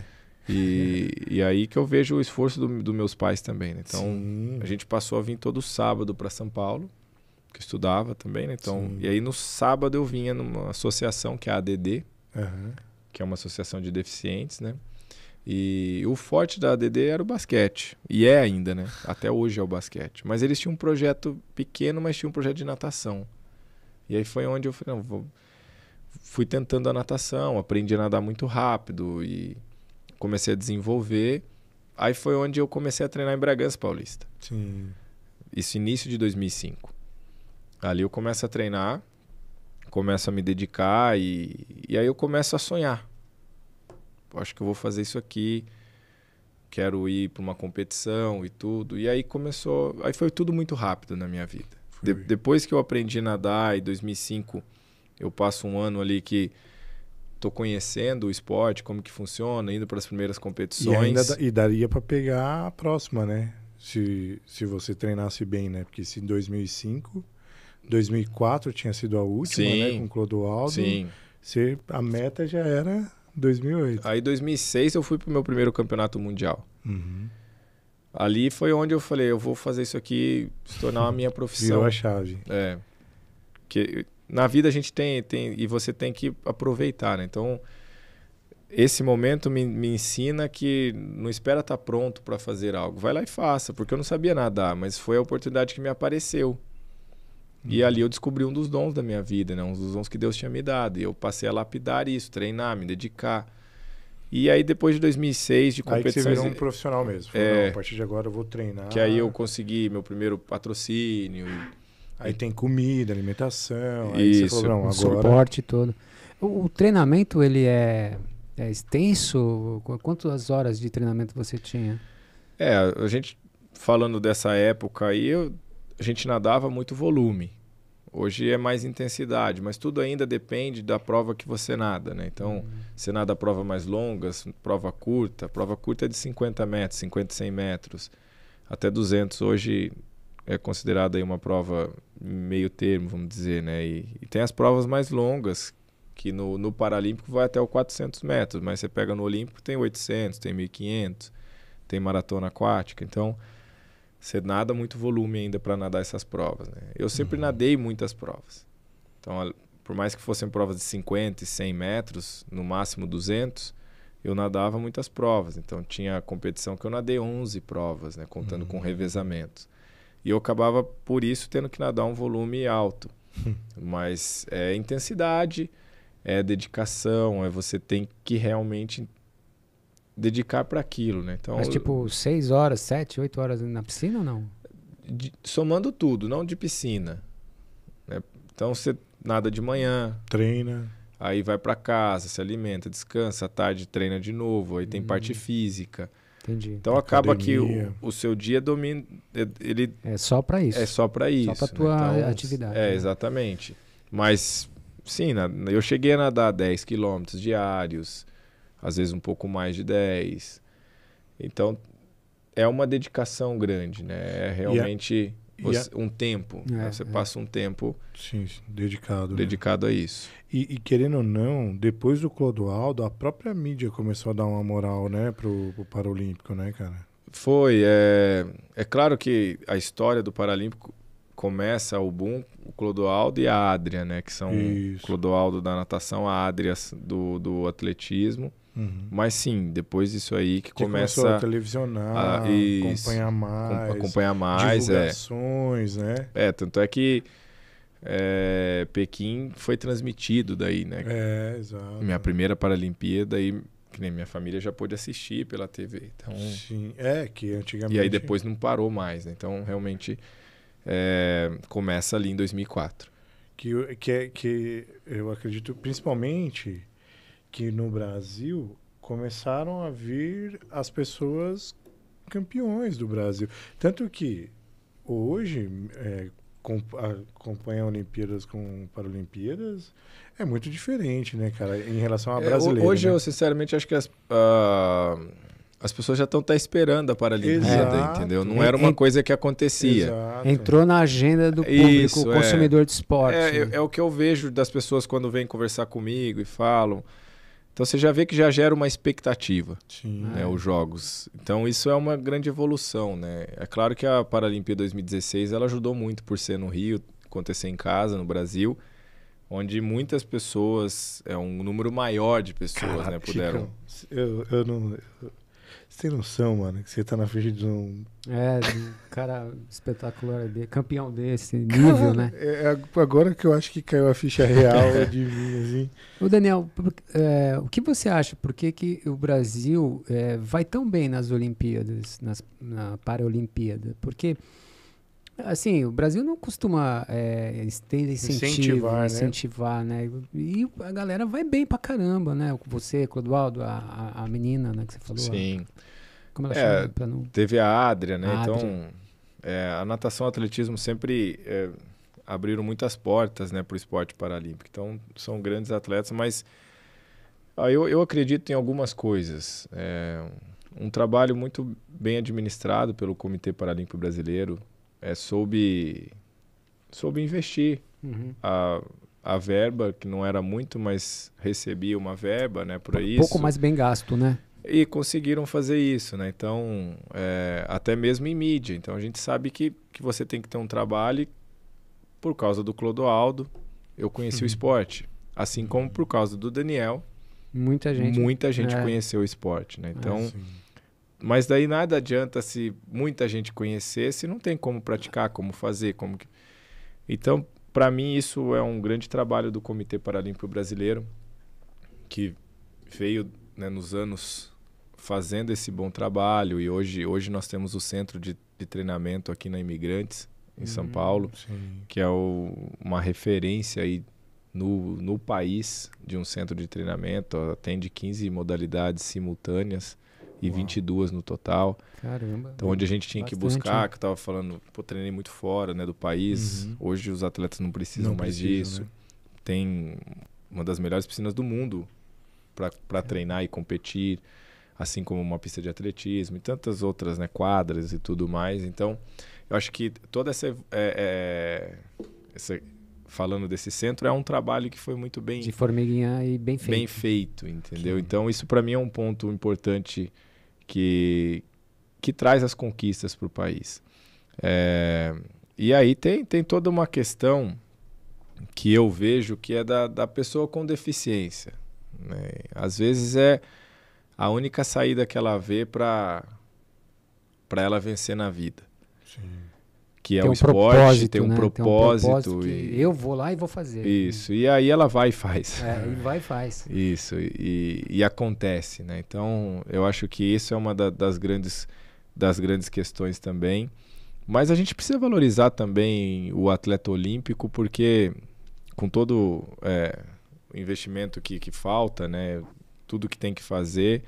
E, e aí que eu vejo o esforço dos do meus pais também, né? Então, Sim. a gente passou a vir todo sábado para São Paulo, que estudava também, né? Então, Sim. e aí no sábado eu vinha numa associação que é a ADD, uhum. que é uma associação de deficientes, né? E o forte da ADD era o basquete. E é ainda, né? Até hoje é o basquete. Mas eles tinham um projeto pequeno, mas tinha um projeto de natação. E aí foi onde eu falei, não, vou... fui tentando a natação, aprendi a nadar muito rápido e comecei a desenvolver. Aí foi onde eu comecei a treinar em Bragança Paulista. Sim. Isso início de 2005. Ali eu começo a treinar, começo a me dedicar e, e aí eu começo a sonhar. Eu acho que eu vou fazer isso aqui, quero ir para uma competição e tudo. E aí começou, aí foi tudo muito rápido na minha vida. De, depois que eu aprendi a nadar, em 2005, eu passo um ano ali que tô conhecendo o esporte, como que funciona, indo para as primeiras competições. E, ainda, e daria para pegar a próxima, né? Se, se você treinasse bem, né? Porque se em 2005, 2004 tinha sido a última, né? sim, né? Com Clodoaldo. Sim. Se a meta já era 2008. Aí, 2006, eu fui para o meu primeiro campeonato mundial. Uhum. Ali foi onde eu falei, eu vou fazer isso aqui se tornar a minha profissão. Virou a chave. É. Que na vida a gente tem, tem e você tem que aproveitar, né? Então, esse momento me, me ensina que não espera estar tá pronto para fazer algo. Vai lá e faça, porque eu não sabia nadar, mas foi a oportunidade que me apareceu. Hum. E uhum. ali eu descobri um dos dons da minha vida, né? Um dos dons que Deus tinha me dado. E eu passei a lapidar isso, treinar, me dedicar. E aí depois de 2006 de competição... Aí você virou um profissional mesmo. Falou, é, não, a partir de agora eu vou treinar. Que aí eu consegui meu primeiro patrocínio. Aí tem comida, alimentação, Isso, falou, agora... suporte todo. O, o, treinamento ele é, é extenso? Quantas horas de treinamento você tinha? É, a gente falando dessa época aí, eu, a gente nadava muito volume. Hoje é mais intensidade, mas tudo ainda depende da prova que você nada, né? Então, uhum. você nada prova mais longas, prova curta. Prova curta é de 50 metros, 50, 100 metros. Até 200 hoje é considerada aí uma prova meio termo, vamos dizer, né? E, e, tem as provas mais longas, que no, no Paralímpico vai até o 400 metros, mas você pega no Olímpico tem 800, tem 1500, tem maratona aquática. Então, você nada muito volume ainda para nadar essas provas, né? Eu sempre uhum. nadei muitas provas. Então, por mais que fossem provas de 50 e 100 metros, no máximo 200, eu nadava muitas provas. Então, tinha competição que eu nadei 11 provas, né? Contando uhum. com revezamentos. E eu acabava, por isso, tendo que nadar um volume alto. Mas é intensidade, é dedicação, é você tem que realmente dedicar para aquilo, né? Então, Mas tipo, seis horas, sete, oito horas na piscina ou não? De, somando tudo, não de piscina. Né? Então você nada de manhã. Treina. Aí vai para casa, se alimenta, descansa, à tarde treina de novo, aí tem hum. parte física. Entendi. Então Academia. acaba que o, o seu dia domina. É, ele é só para isso. É só para isso. Só né? para tua né? então, atividade. É né? exatamente. Mas sim, eu cheguei a nadar 10 quilômetros diários às vezes um pouco mais de 10. Então é uma dedicação grande, né? É, é- realmente você, é- um tempo. né? É, você passa um tempo sim, sim, dedicado, né? dedicado né? a isso. E, e, querendo ou não, depois do Clodoaldo, a própria mídia começou a dar uma moral, né, pro, Paralímpico, né, cara? Foi. É, é claro que a história do Paralímpico começa o boom, o Clodoaldo e a Adria, né? Que são Isso. Clodoaldo da natação, a Adria do, do atletismo. Uhum. Mas sim, depois disso aí que, que começa a televisionar, a, ah, e, acompanhar mais, acompanhar mais, é. divulgações, é. né? É, tanto é que é, Pequim foi transmitido daí, né? É, exato. Minha primeira Paralimpíada e que nem minha família já pôde assistir pela TV. Então, Sim, é que antigamente. E aí depois não parou mais, né? Então realmente é, começa ali em 2004. Que, que, é, que eu acredito principalmente que no Brasil começaram a vir as pessoas campeões do Brasil. Tanto que hoje, é, Olimpíadas com Paralimpíadas é muito diferente, né, cara, em relação a brasileiros. É, hoje né? eu sinceramente acho que as, uh, as pessoas já estão tá esperando a Paralimpíada, Exato. entendeu? Não era uma coisa que acontecia. Exato. Entrou na agenda do público, Isso, é. consumidor é. de esporte. É, é, o que eu vejo das pessoas quando vêm conversar comigo e falam. Então você já vê que já gera uma expectativa, né, os jogos. Então isso é uma grande evolução, né? É claro que a Paralimpíada 2016 ela ajudou muito por ser no Rio, acontecer em casa, no Brasil, onde muitas pessoas, é um número maior de pessoas, né, puderam. eu, eu não, você tem noção, mano, que você tá na frente de um. É, de um cara espetacular campeão desse nível, cara, né? É, é agora que eu acho que caiu a ficha real de mim, assim. Ô, Daniel, é, o que você acha? Por que, que o Brasil é, vai tão bem nas Olimpíadas, nas, na Paralimpíada? Porque. Assim, o Brasil não costuma é, incentivar, incentivar né? né? E a galera vai bem pra caramba, né? Você, Clodoaldo, a, a menina né, que você falou. Sim. A, como ela é, chama? Não... Teve a Adria, né? A então, É, a natação e o atletismo sempre é, abriram muitas portas né, pro esporte paralímpico. Então, são grandes atletas, mas aí ah, eu, eu acredito em algumas coisas. É, um trabalho muito bem administrado pelo Comitê Paralímpico Brasileiro, é, soube, soube investir. Uhum. A, a verba, que não era muito, mas recebia uma verba né, por um isso. Um pouco mais bem gasto, né? E conseguiram fazer isso, né? Então, é, até mesmo em mídia. Então, a gente sabe que, que você tem que ter um trabalho por causa do Clodoaldo, eu conheci uhum. o esporte. Assim como por causa do Daniel. Muita gente. Muita gente é. conheceu o esporte, né? Então... É, mas daí nada adianta se muita gente conhecer, se não tem como praticar, como fazer, como que... Então, para mim isso é um grande trabalho do Comitê Paralímpico Brasileiro, que veio né, nos anos fazendo esse bom trabalho e hoje, hoje nós temos o centro de, de treinamento aqui na Imigrantes, em São hum, Paulo, sim. que é o, uma referência aí no, no país de um centro de treinamento, atende 15 modalidades simultâneas e Uau. 22 no total. Caramba. Então, onde a gente tinha bastante, que buscar, né? que eu tava falando, pô, treinei muito fora, né, do país. Uhum. Hoje os atletas não precisam não mais precisam, disso. Né? Tem uma das melhores piscinas do mundo para é. treinar e competir, assim como uma pista de atletismo e tantas outras, né, quadras e tudo mais. Então, eu acho que toda essa, é, é, essa falando desse centro é um trabalho que foi muito bem de formiguinha e bem feito, bem feito, entendeu? Que... Então, isso para mim é um ponto importante que, que traz as conquistas para o país. É, e aí tem, tem toda uma questão que eu vejo que é da, da pessoa com deficiência. Né? Às vezes é a única saída que ela vê para ela vencer na vida. Sim que é um, um, esporte, tem um né? propósito. Tem um propósito e... Eu vou lá e vou fazer. Isso, e aí ela vai e faz. É, e vai e faz. Isso, e, e acontece, né? Então, eu acho que isso é uma da, das, grandes, das grandes questões também. Mas a gente precisa valorizar também o atleta olímpico, porque com todo é, o investimento que, que falta, né? Tudo que tem que fazer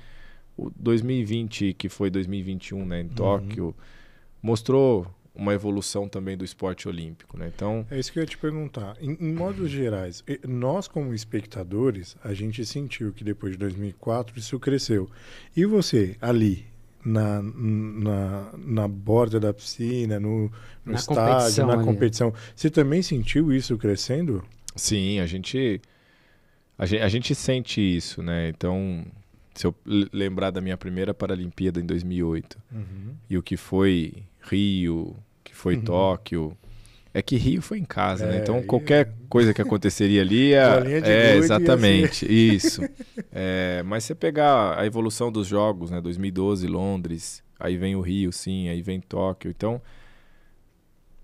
o 2020, que foi 2021 né, em uhum. Tóquio, mostrou uma evolução também do esporte olímpico. Né? Então... É isso que eu ia te perguntar. Em, em modos gerais, nós como espectadores, a gente sentiu que depois de 2004 isso cresceu. E você, ali, na, na, na borda da piscina, no, no na estádio, competição, na ali. competição, você também sentiu isso crescendo? Sim, a gente, a gente, a gente sente isso, né? Então, se eu lembrar da minha primeira Paralimpíada em 2008 uhum. e o que foi Rio, que foi uhum. Tóquio. É que Rio foi em casa, né? é, né? Então qualquer e... É. coisa que aconteceria ali é, é assim. exatamente isso. É, mas você pegar a evolução dos jogos, né? 2012 Londres, aí vem o Rio, sim, aí vem Tóquio. Então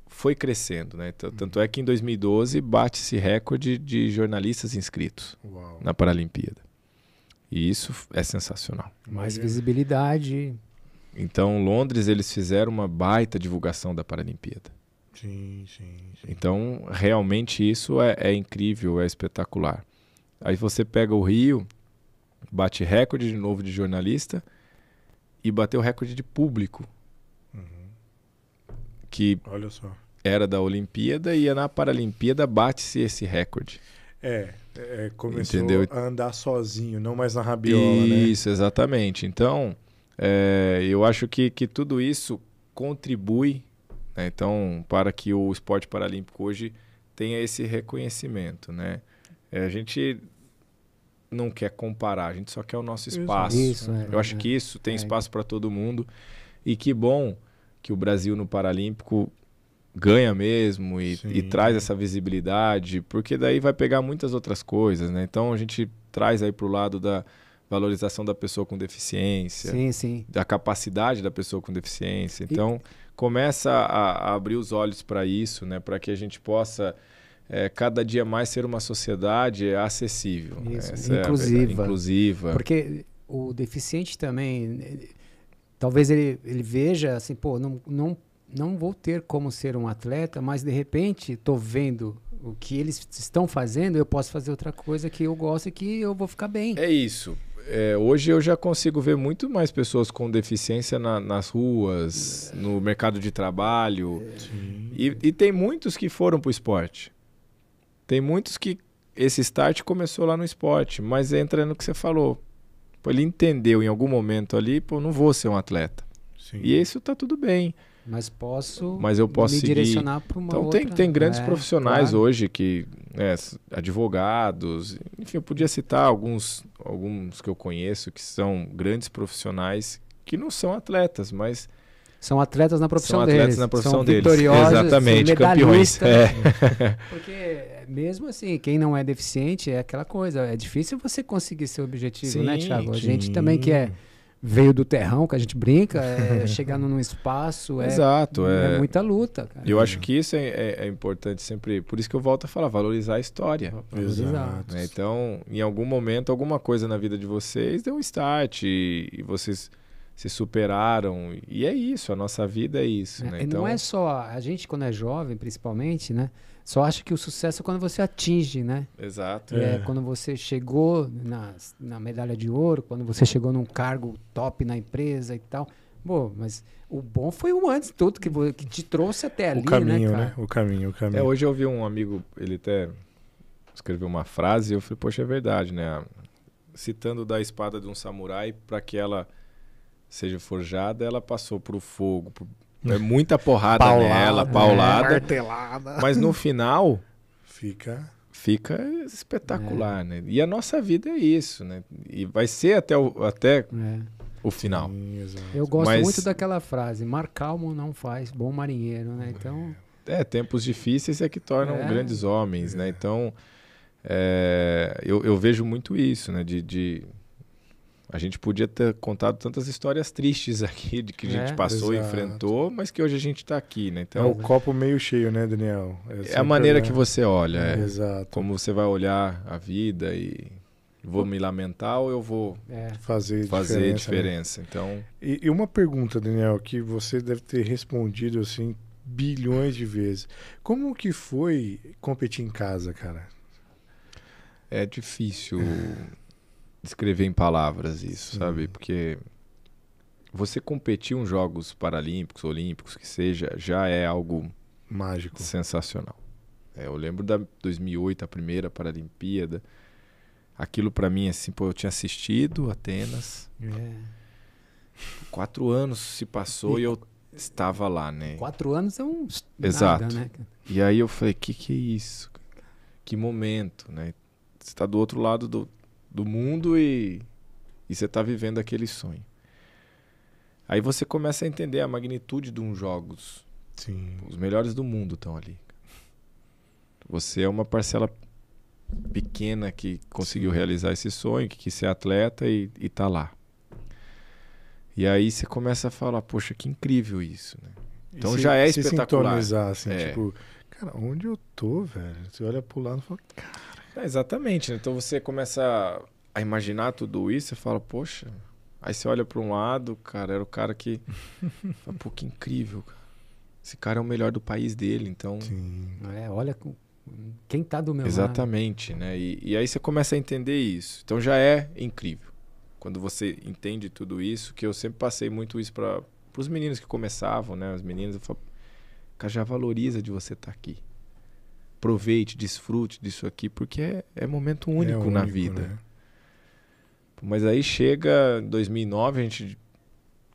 foi crescendo, né? Tanto uhum. é que em 2012 bate-se recorde de jornalistas inscritos Uau. na Paralimpíada. E isso é sensacional. Mais visibilidade, então, Londres, eles fizeram uma baita divulgação da Paralimpíada. Sim, sim, sim. Então, realmente isso é, é incrível, é espetacular. Aí você pega o Rio, bate recorde de novo de jornalista e bateu recorde de público. Uhum. Que Olha só. era da Olimpíada e na Paralimpíada bate-se esse recorde. É, é começou Entendeu? a andar sozinho, não mais na rabiola, né? Isso, né? exatamente. Então, é, eu acho que, que tudo isso contribui, né, então, para que o esporte paralímpico hoje tenha esse reconhecimento, né? É, a gente não quer comparar, a gente só quer o nosso espaço. Isso, isso, é, eu acho que é. isso tem é. espaço para todo mundo e que bom que o Brasil no Paralímpico ganha mesmo e, e, traz essa visibilidade, porque daí vai pegar muitas outras coisas, né? Então a gente traz aí para o lado da, valorização da pessoa com deficiência, sim, sim. da capacidade da pessoa com deficiência. Então, e... começa a, a, abrir os olhos para isso, né? para que a gente possa é, cada dia mais ser uma sociedade acessível. Isso, né? inclusiva. É inclusiva. Porque o deficiente também, talvez ele, ele veja assim, pô, não, não, não vou ter como ser um atleta, mas de repente estou vendo o que eles estão fazendo, eu posso fazer outra coisa que eu gosto e que eu vou ficar bem. É isso é, hoje eu já consigo ver muito mais pessoas com deficiência na, nas ruas, no mercado de trabalho. E, e, tem muitos que foram para o esporte. Tem muitos que esse start começou lá no esporte, mas entra no que você falou. ele entendeu em algum momento ali, pô, não vou ser um atleta. Sim. E isso tá tudo bem. Mas posso Mas eu posso me seguir. direcionar para uma então, outra... Então, tem, grandes é, profissionais claro. hoje que... Né, advogados... Enfim, eu podia citar alguns, alguns que eu conheço que são grandes profissionais que não são atletas, mas... São atletas na profissão deles. São atletas deles, na profissão deles. Vitoriosos, Exatamente, campeões. É. Porque mesmo assim, quem não é deficiente é aquela coisa. É difícil você conseguir seu objetivo, né, sim, né, Thiago? A gente sim. também que é veio do terrão, que a gente brinca, é chegando num espaço. É, Exato. É, é muita luta. Cara. Eu acho que isso é, é, é, importante sempre. Por isso que eu volto a falar, valorizar a história. Exato. Né, então, em algum momento, alguma coisa na vida de vocês deu um start e, e vocês se superaram. E é isso, a nossa vida é isso. É, né? Então... Não é só. A gente, quando é jovem, principalmente, né? só acha que o sucesso é quando você atinge, né? Exato. É, é. quando você chegou na, na medalha de ouro, quando você chegou num cargo top na empresa e tal. Pô, mas o bom foi o antes todo que, que te trouxe até ali, o né, caminho, né, né, O caminho, o caminho. É, hoje eu vi um amigo, ele até escreveu uma frase e eu falei, poxa, é verdade, né? Citando da espada de um samurai para que ela seja forjada, ela passou por fogo, por é muita porrada paulada, nela, é, paulada. É, martelada. Mas no final. Fica. Fica espetacular, é. né? E a nossa vida é isso, né? E vai ser até o, até é. o final. Sim, Eu gosto mas... muito daquela frase: mar calmo não faz bom marinheiro, né? Então. É, é tempos difíceis é que tornam é. grandes homens, né? Então, eu, eu vejo muito isso, né? de, de a gente podia ter contado tantas histórias tristes aqui de que a gente é, passou exato. e enfrentou, mas que hoje a gente está aqui, né? Então, é o copo meio cheio, né, Daniel? É, é a maneira é... que você olha, é, exato. como você vai olhar a vida e vou me lamentar ou eu vou é. fazer fazer diferença. Né? diferença. Então, e, e uma pergunta, Daniel, que você deve ter respondido assim bilhões de vezes. Como que foi competir em casa, cara? É difícil descrever em palavras isso, Sim. sabe? Porque você competir em Jogos Paralímpicos, Olímpicos, que seja, já é algo mágico, sensacional. É, eu lembro da 2008, a primeira Paralimpíada. Aquilo para mim, assim, pô, eu tinha assistido Atenas. É. Quatro anos se passou e, e eu estava lá, né? Quatro anos é um. Exato. Nada, né? E aí eu falei, que que é isso? Que momento, né? Você tá do outro lado do, do mundo e, e você está vivendo aquele sonho. Aí você começa a entender a magnitude de uns jogos. Sim. Os melhores do mundo estão ali. Você é uma parcela pequena que conseguiu Sim. realizar esse sonho, que quis ser atleta e, está lá. E aí você começa a falar, poxa, que incrível isso, né? Então se, já é se espetacular. Sintonizar, assim, é. tipo, cara, onde eu tô, velho? Você olha pro lado e fala, cara. É, exatamente. Né? Então você começa a imaginar tudo isso e fala, poxa. Aí você olha para um lado, cara, era o cara que. fala, Pô, que incrível, cara. Esse cara é o melhor do país dele, então. Sim. É, olha quem tá do meu Exatamente, lado. né? E, e aí você começa a entender isso. Então já é incrível. Quando você entende tudo isso, que eu sempre passei muito isso para os meninos que começavam, né? As meninas, eu falo, cara, já valoriza de você estar tá aqui aproveite, desfrute disso aqui, porque é, é momento único, é único na vida. Né? Mas aí chega 2009, a gente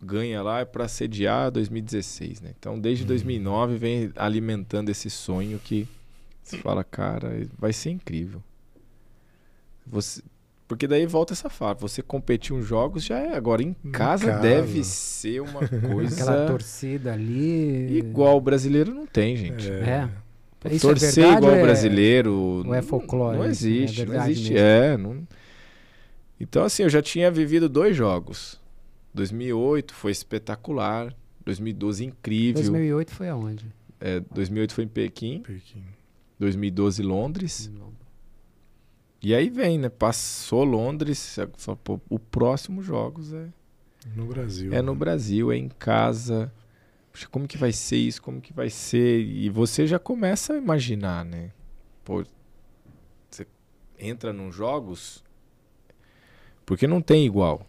ganha lá é para sediar 2016, né? Então desde 2009 uhum. vem alimentando esse sonho que se fala, cara, vai ser incrível. Você, porque daí volta essa fala, você competir um jogos já é agora em casa, casa. deve ser uma coisa. Aquela torcida ali. Igual o brasileiro não tem, gente. É. é. É, isso é torcer é igual é... brasileiro. Não é folclore. Não existe, é não existe. É. Não... Então, assim, eu já tinha vivido dois jogos. 2008 foi espetacular. 2012 incrível. 2008 foi aonde? É, 2008 foi em Pequim. Pequim. 2012 Londres. Não. E aí vem, né? Passou Londres, pô, o próximo jogos é no Brasil. É né? no né? Brasil, é em casa como que vai ser isso? Como que vai ser? E você já começa a imaginar, né? Pô, você entra nos jogos porque não tem igual.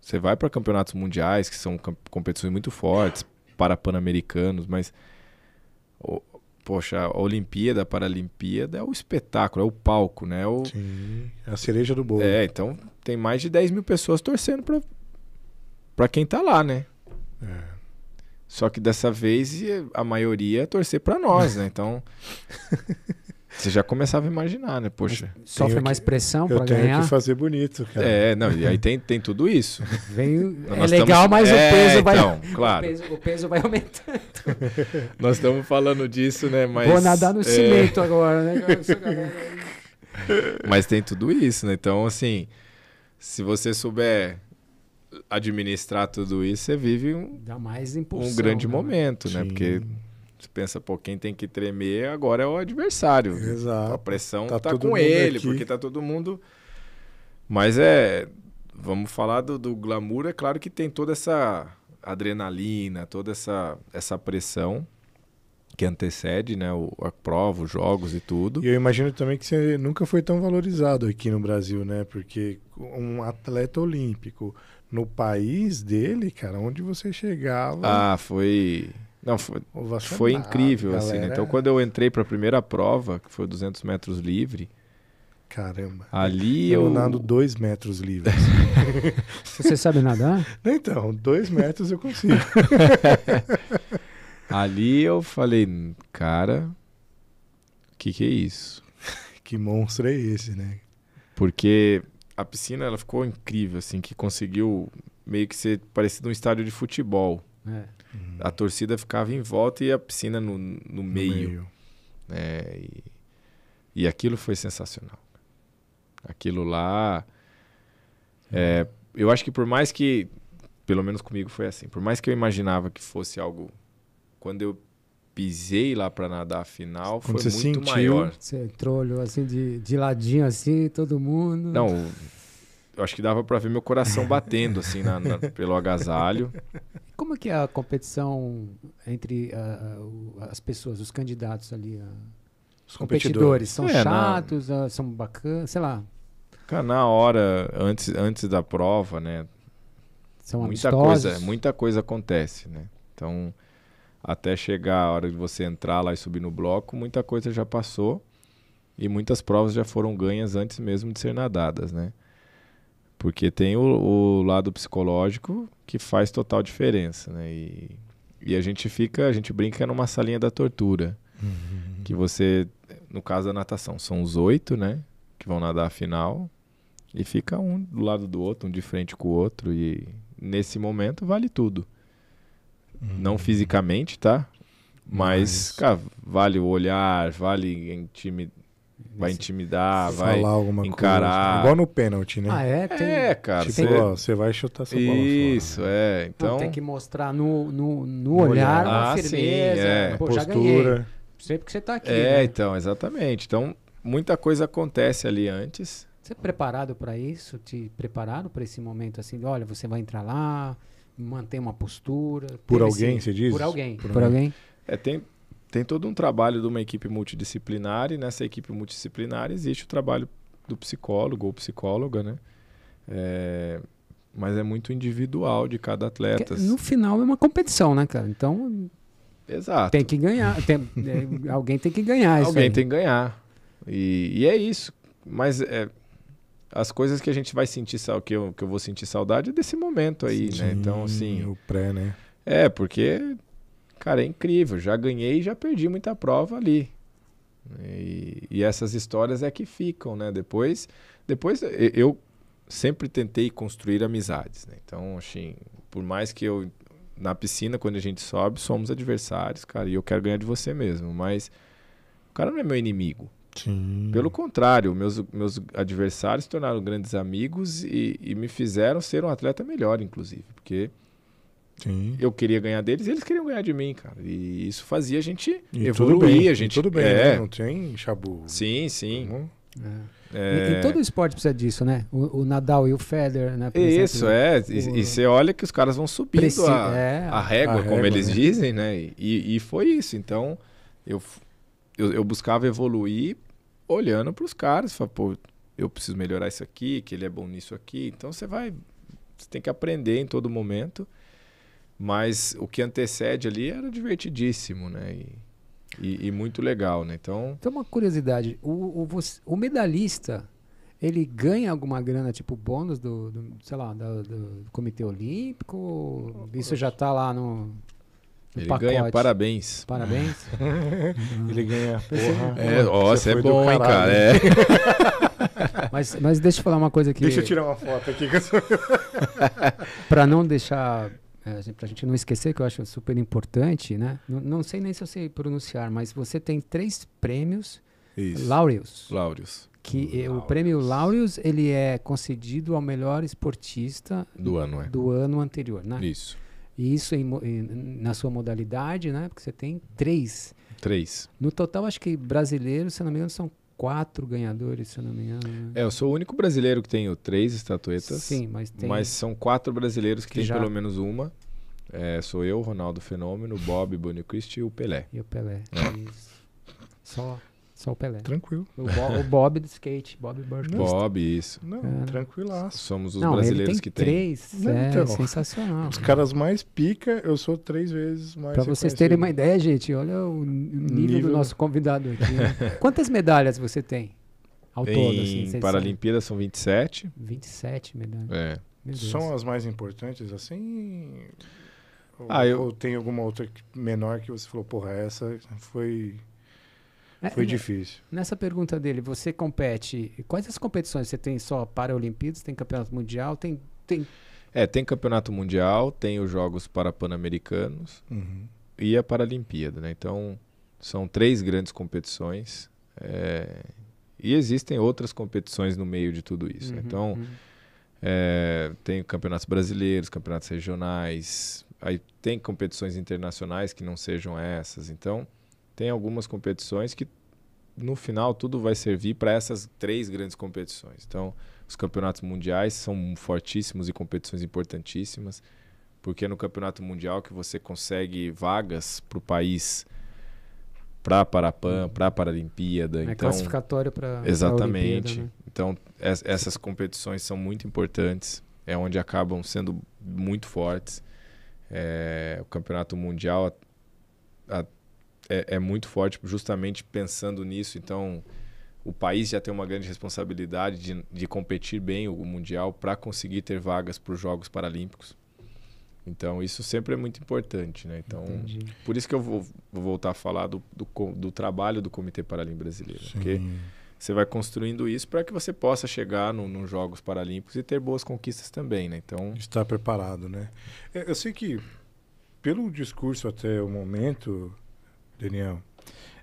Você vai para campeonatos mundiais, que são competições muito fortes, para pan-americanos, mas oh, poxa, a Olimpíada, a Paralimpíada é o espetáculo, é o palco, né? É o... Sim, é a cereja do bolo. É, então tem mais de 10 mil pessoas torcendo para quem tá lá, né? É. Só que dessa vez a maioria ia é torcer para nós, né? Então. você já começava a imaginar, né? Poxa. Sofre que, mais pressão para ganhar. Eu tenho que fazer bonito, cara. É, não, e aí tem, tem tudo isso. Vem, é legal, mas é, o peso vai. Então, claro. O peso, o peso vai aumentando. nós estamos falando disso, né? Mas, Vou nadar no é... cimento agora, né? mas tem tudo isso, né? Então, assim, se você souber administrar tudo isso, você vive um, impulsão, um grande né? momento, Sim. né? Porque você pensa, pô, quem tem que tremer agora é o adversário. Exato. A pressão tá, tá com ele, aqui. porque tá todo mundo. Mas é. Vamos falar do, do glamour, é claro que tem toda essa adrenalina, toda essa, essa pressão que antecede né, o, a prova, os jogos e tudo. E eu imagino também que você nunca foi tão valorizado aqui no Brasil, né? Porque um atleta olímpico, no país dele, cara, onde você chegava. Ah, foi. Não, foi, é foi incrível, assim, né? galera... assim. Então, quando eu entrei para a primeira prova, que foi 200 metros livre. Caramba. Ali eu. Eu nado 2 metros livres. você sabe nadar? Então, 2 metros eu consigo. ali eu falei, cara, o que, que é isso? que monstro é esse, né? Porque a piscina ela ficou incrível, assim, que conseguiu meio que ser parecido um estádio de futebol. É. Uhum. A torcida ficava em volta e a piscina no, no, no meio. meio. É, e, e aquilo foi sensacional. Aquilo lá. É, eu acho que por mais que, pelo menos comigo foi assim, por mais que eu imaginava que fosse algo. Quando eu pisei lá para nadar a final Quando foi muito sentiu, maior. Você entrou, olhou assim de, de ladinho assim, todo mundo. Não, eu acho que dava para ver meu coração batendo assim na, na, pelo agasalho. Como é que é a competição entre ah, ah, as pessoas, os candidatos ali? Ah? os competidores, competidores são é, chatos, na... são bacanas, sei lá. Cara, na hora antes antes da prova, né? São muita coisa, muita coisa acontece, né? Então, até chegar a hora de você entrar lá e subir no bloco, muita coisa já passou e muitas provas já foram ganhas antes mesmo de ser nadadas, né? Porque tem o, o lado psicológico que faz total diferença, né? E, e, a gente fica, a gente brinca numa salinha da tortura, uhum. que você, no caso da natação, são os oito, né? Que vão nadar a final e fica um do lado do outro, um de frente com o outro e nesse momento vale tudo. Uhum. Não fisicamente, tá? Mas, Mas, cara, vale o olhar, vale intimidar. Vai intimidar, falar vai alguma encarar. Coisa. Igual no pênalti, né? Ah, é? é tem... É, cara. Tipo, você... você vai chutar essa bola Isso, fora. é. Então... tem que mostrar no, no, no olhar, na ah, firmeza. é. Pô, Postura. Sempre que você tá aqui. É, né? então, exatamente. Então, muita coisa acontece ali antes. Você é preparado para isso? Te prepararam para esse momento assim? Olha, você vai entrar lá, manter uma postura. Por alguém, esse... você diz? Por alguém. Por, por alguém. alguém. É, tem, tem todo um trabalho de uma equipe multidisciplinar e nessa equipe multidisciplinar existe o trabalho do psicólogo ou psicóloga, né? É, mas é muito individual de cada atleta. No final é uma competição, né, cara? Então. Exato. Tem que ganhar. Tem, é, alguém tem que ganhar Alguém aí. tem que ganhar. E, e é isso. Mas é, as coisas que a gente vai sentir, que eu, que eu vou sentir saudade é desse momento aí, né? Sim, né? Então, assim. O pré, né? É, porque, cara, é incrível. Já ganhei e já perdi muita prova ali. E, e, essas histórias é que ficam, né? Depois, depois eu sempre tentei construir amizades, né? Então, assim, por mais que eu na piscina quando a gente sobe somos adversários, cara, e eu quero ganhar de você mesmo, mas o cara não é meu inimigo. Sim. Pelo contrário, meus, meus adversários se tornaram grandes amigos e, e me fizeram ser um atleta melhor, inclusive, porque Sim. eu queria ganhar deles e eles queriam ganhar de mim, cara. E isso fazia a gente e evoluir, bem, a gente. Tudo bem, né? é. né? não tem chabu. Sim, sim. Como... Então, é. É... E, é. todo esporte precisa disso, né? O, o Nadal e o Federer, né? Isso, é. O... E, você olha que os caras vão subindo Preci... a, é, a, régua, a régua, como eles né? dizem, né? E, e foi isso. Então, eu eu, eu buscava evoluir olhando para os caras, falava, pô, eu preciso melhorar isso aqui, que ele é bom nisso aqui. Então você vai, você tem que aprender em todo momento. Mas o que antecede ali era divertidíssimo, né? E, e, e muito legal, né? Então. Então uma curiosidade, o, o, o medalhista ele ganha alguma grana, tipo bônus do, do sei lá, do, do Comitê Olímpico? isso já está lá no ele pacote. ganha parabéns. Parabéns. Ele ganha. Porra. É, ó, você é bom, hein, cara. É. mas, mas deixa eu falar uma coisa aqui. Deixa eu tirar uma foto aqui. Para não deixar. É, pra gente não esquecer, que eu acho super importante, né? Não, não sei nem se eu sei pronunciar, mas você tem três prêmios Isso. Laureus. Laureus que é, Laureus. o prêmio Laureus ele é concedido ao melhor esportista do ano, é. do ano anterior, né? Isso. E isso em, em, na sua modalidade, né? Porque você tem três. Três. No total, acho que brasileiros, se não me engano, são quatro ganhadores, se eu não me engano. Né? É, eu sou o único brasileiro que tenho três estatuetas. Sim, mas tem. Mas são quatro brasileiros que, que têm já... pelo menos uma. É, sou eu, Ronaldo Fenômeno, Bob Bonquist e o Pelé. E o Pelé. É. Só. Só o Pelé. Tranquilo. O, o Bob do skate, Bob Burke. Bob, isso. Não, é. tranquilaço. Somos os não, brasileiros tem que tem. Três, é, então, sensacional. Os caras mais pica, eu sou três vezes mais. Para vocês terem uma ideia, gente, olha o nível, nível... do nosso convidado aqui. Né? Quantas medalhas você tem ao em todo? Assim, Paralimpíada são 27. 27 medalhas. É. São as mais importantes, assim? Ou, ah, eu... ou tem alguma outra menor que você falou, porra, essa foi é, Foi né? difícil. Nessa pergunta dele, você compete. Quais as competições? Você tem só Olimpíadas tem Campeonato Mundial, tem. tem... É, tem Campeonato Mundial, tem os Jogos pan americanos uhum. e a Paralimpíada, né? Então, são três grandes competições. É... E existem outras competições no meio de tudo isso. Né? Uhum, né? Então, uhum. é, tem campeonatos brasileiros, campeonatos regionais, aí tem competições internacionais que não sejam essas. Então, tem algumas competições que no final tudo vai servir para essas três grandes competições. Então, os campeonatos mundiais são fortíssimos e competições importantíssimas, porque é no campeonato mundial que você consegue vagas para o país para Parapan, para a Paralimpíada. É então, classificatório para Exatamente. Pra né? Então, es essas competições são muito importantes, é onde acabam sendo muito fortes. É, o campeonato mundial, a, a é, é muito forte, justamente pensando nisso. Então, o país já tem uma grande responsabilidade de, de competir bem o Mundial para conseguir ter vagas para os Jogos Paralímpicos. Então, isso sempre é muito importante. Né? Então, Entendi. por isso que eu vou, vou voltar a falar do, do, do, trabalho do Comitê Paralímpico Brasileiro. Sim. Porque você vai construindo isso para que você possa chegar nos no Jogos Paralímpicos e ter boas conquistas também. Né? Então, Estar preparado. né é, Eu sei que, pelo discurso até o momento, Daniel.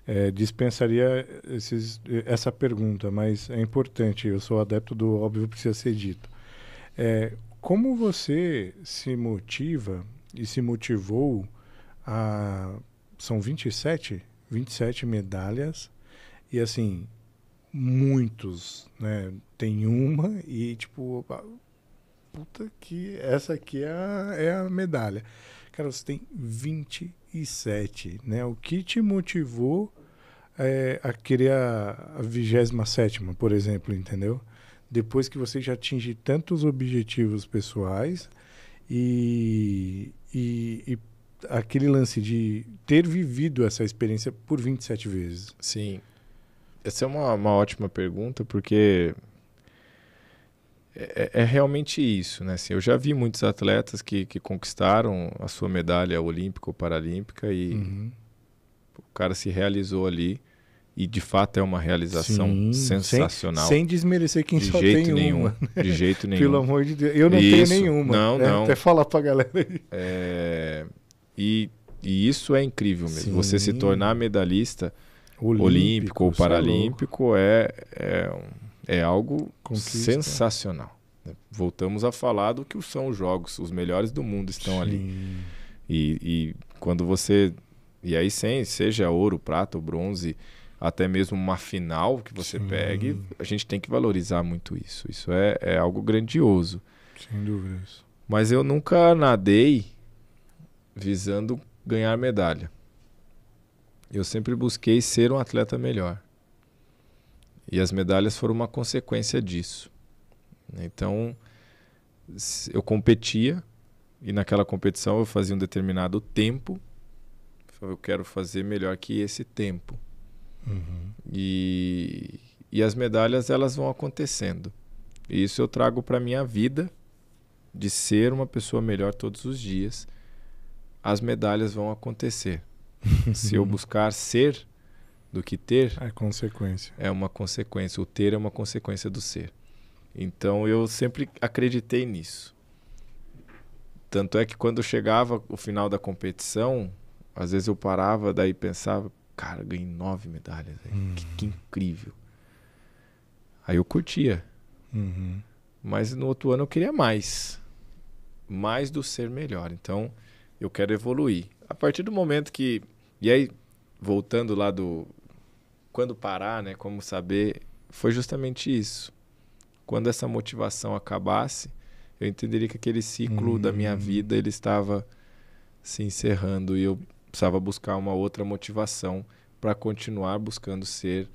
É, dispensaria esses, essa pergunta, mas é importante. Eu sou adepto do óbvio precisa ser dito. É, como você se motiva e se motivou a. São 27? 27 medalhas. E assim, muitos, né? Tem uma e tipo. Puta que. Essa aqui é a, é a medalha. Cara, você tem 27 27, né? O que te motivou é, a querer a, a 27 por exemplo, entendeu? Depois que você já atinge tantos objetivos pessoais e, e, e aquele lance de ter vivido essa experiência por 27 vezes. Sim. Essa é uma, uma ótima pergunta, porque é, é, é, realmente isso, né? Assim, eu já vi muitos atletas que, que conquistaram a sua medalha olímpica ou paralímpica e uhum. o cara se realizou ali e de fato é uma realização Sim, sensacional. Sem, sem, desmerecer quem de só jeito tem nenhum, uma. Né? De jeito nenhum. Pelo amor de Deus. Eu não isso, tenho nenhuma. Não, né? não. Até falar pra galera aí. É, e, e, isso é incrível mesmo. Sim. Você se tornar medalhista olímpico, olímpico ou é paralímpico é, é um é algo Conquista. sensacional. Né? Voltamos a falar do que são os jogos, os melhores do mundo estão Sim. ali. E, e, quando você. E aí, sem, seja ouro, prata bronze, até mesmo uma final que você Sim. pegue, a gente tem que valorizar muito isso. Isso é, é algo grandioso. Sem dúvidas. Mas eu nunca nadei visando ganhar medalha. Eu sempre busquei ser um atleta melhor. E as medalhas foram uma consequência disso. Né? Então, eu competia e naquela competição eu fazia um determinado tempo. Eu quero fazer melhor que esse tempo. Uhum. E, e as medalhas elas vão acontecendo. E isso eu trago para minha vida de ser uma pessoa melhor todos os dias. As medalhas vão acontecer. Se eu buscar ser do que ter. É consequência. É uma consequência. O ter é uma consequência do ser. Então eu sempre acreditei nisso. Tanto é que quando chegava o final da competição, às vezes eu parava, daí pensava, cara, ganhei nove medalhas. Hum. Que, que, uhum. incrível. Aí eu curtia. Uhum. Mas no outro ano eu queria mais. Mais do ser melhor. Então eu quero evoluir. A partir do momento que. E aí, voltando lá do, quando parar, né, como saber, foi justamente isso. Quando essa motivação acabasse, eu entenderia que aquele ciclo hum. da minha hum. vida ele estava se encerrando e eu precisava buscar uma outra motivação para continuar buscando ser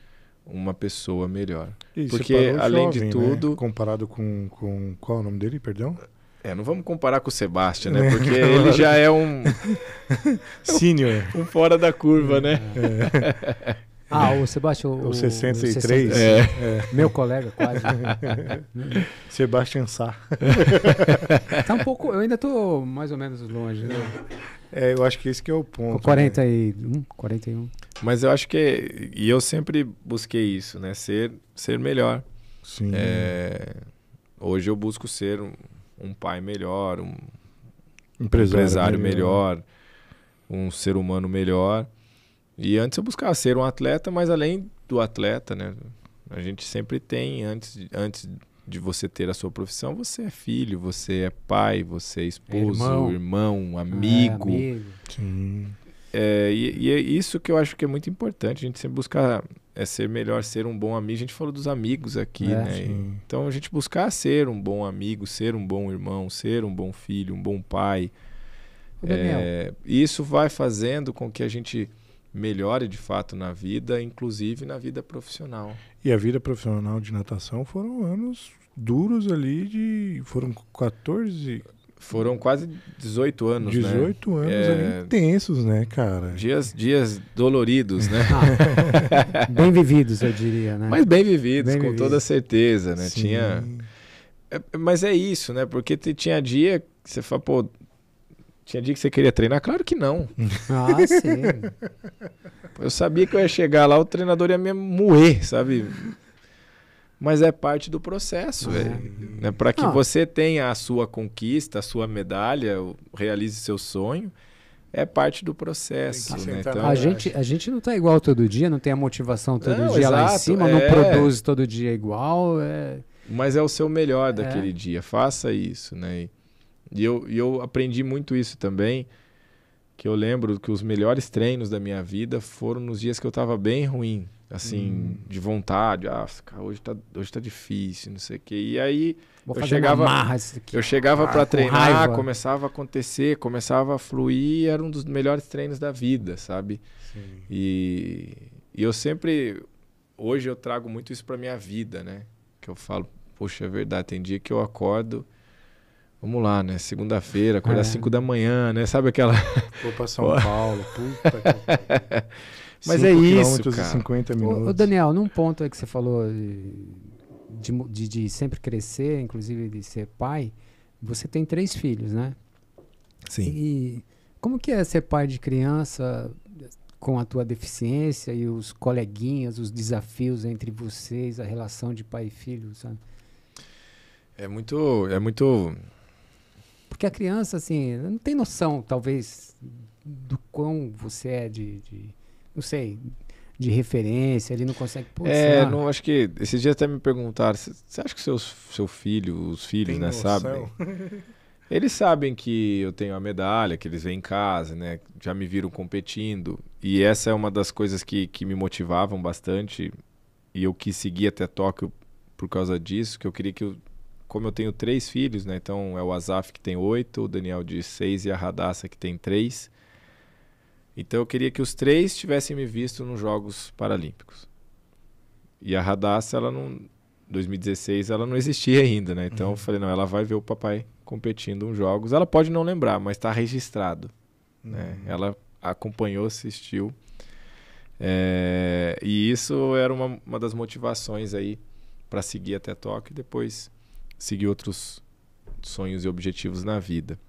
uma pessoa melhor. E Porque além jovem, de né, tudo, né? comparado com, com qual é o nome dele, perdão? É, não vamos comparar com o Sebastião, né? É. Porque claro. ele já é um senior, um fora da curva, né? É. Ah, o Sebastião. O, o 63. É. é. Meu colega, quase. Sebastião Sá. tá um pouco. Eu ainda tô mais ou menos longe, né? É, eu acho que esse que é o ponto. 41, né? 41. Mas eu acho que. E eu sempre busquei isso, né? Ser, ser melhor. Sim. É, hoje eu busco ser um, um pai melhor, um empresário, empresário melhor, né? melhor, um ser humano melhor. E antes eu buscava ser um atleta, mas além do atleta, né? A gente sempre tem, antes, antes de você ter a sua profissão, você é filho, você é pai, você é esposo, irmão, irmão é, amigo. É, amigo. Sim. É, e, e, é isso que eu acho que é muito importante. A gente sempre buscar é ser melhor, ser um bom amigo. A gente falou dos amigos aqui, é, né? Sim. Então a gente buscar ser um bom amigo, ser um bom irmão, ser um bom filho, um bom pai. É, isso vai fazendo com que a gente melhore de fato na vida, inclusive na vida profissional. E a vida profissional de natação foram anos duros ali de foram 14 foram quase 18 anos, 18 né? anos é... intensos, né, cara? Dias, dias doloridos, né? bem vividos, eu diria, né? Mas bem vividos, bem com vividos. toda certeza, né? Sim. Tinha é, mas é isso, né? Porque tinha dia que você fala, pô, tinha dia que você queria treinar? Claro que não. Ah, sim. eu sabia que eu ia chegar lá, o treinador ia me moer, sabe? Mas é parte do processo, é. Né? Para que ah. você tenha a sua conquista, a sua medalha, realize seu sonho, é parte do processo. Né? Então, a, então, gente, a gente não está igual todo dia, não tem a motivação todo não, dia exato, lá em cima, é... não produz todo dia igual. É... Mas é o seu melhor é. daquele dia, faça isso, né? E e eu, e eu aprendi muito isso também, que eu lembro que os melhores treinos da minha vida foram nos dias que eu estava bem ruim, assim, hum. de vontade. Ah, cara, hoje tá, hoje tá difícil, não sei o quê. E aí Vou eu chegava, aqui, eu chegava para treinar, começava a acontecer, começava a fluir, era um dos melhores treinos da vida, sabe? Sim. E, e eu sempre, hoje eu trago muito isso para minha vida, né? Que eu falo, poxa, é verdade, tem dia que eu acordo Vamos lá, né? Segunda-feira, acordar às é. 5 da manhã, né? Sabe aquela. Vou pra São Paulo, puta que. Mas é isso. Cara. E 50 minutos. Ô, ô, Daniel, num ponto aí que você falou de, de, de, sempre crescer, inclusive de ser pai, você tem três filhos, né? Sim. E como que é ser pai de criança com a tua deficiência e os coleguinhas, os desafios entre vocês, a relação de pai e filho, sabe? É muito, é muito porque a criança, assim, não tem noção, talvez, do quão você é de, de não sei, de referência, ele não consegue. Pô, é, não, acho que esses dias até me perguntaram, você acha que seus, seu filho, os filhos, Tem né, noção. sabem? Eles sabem que eu tenho a medalha, que eles vêm em casa, né? Já me viram competindo. E essa é uma das coisas que, que me motivavam bastante. E eu quis seguir até Tóquio por causa disso, que eu queria que eu como eu tenho três filhos, né? Então é o Azaf que tem oito, o Daniel de seis e a Radassa que tem três. Então eu queria que os três tivessem me visto nos Jogos Paralímpicos. E a Radassa, ela não. 2016 ela não existia ainda, né? Então uhum. eu falei, não, ela vai ver o papai competindo nos jogos. Ela pode não lembrar, mas está registrado. Né. Uhum. Né? Ela acompanhou, assistiu. É, e isso era uma, uma das motivações aí para seguir até Tóquio. Depois seguir outros sonhos e objetivos na vida.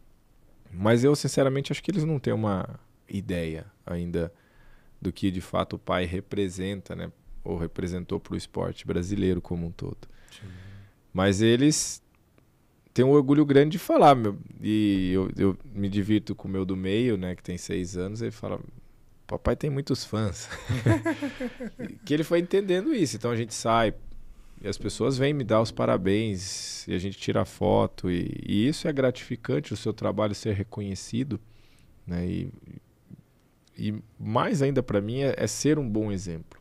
Mas eu, sinceramente, acho que eles não têm uma ideia ainda do que de fato o pai representa, né? Ou representou para o esporte brasileiro como um todo. Sim. Mas eles têm um orgulho grande de falar, meu. E eu, eu me divirto com o meu do meio, né? Que tem seis anos, ele fala. Papai tem muitos fãs. que ele foi entendendo isso. Então a gente sai, e as pessoas vêm me dar os parabéns e a gente tira foto. E, e isso é gratificante, o seu trabalho ser reconhecido. Né? E, e mais ainda para mim é, é, ser um bom exemplo.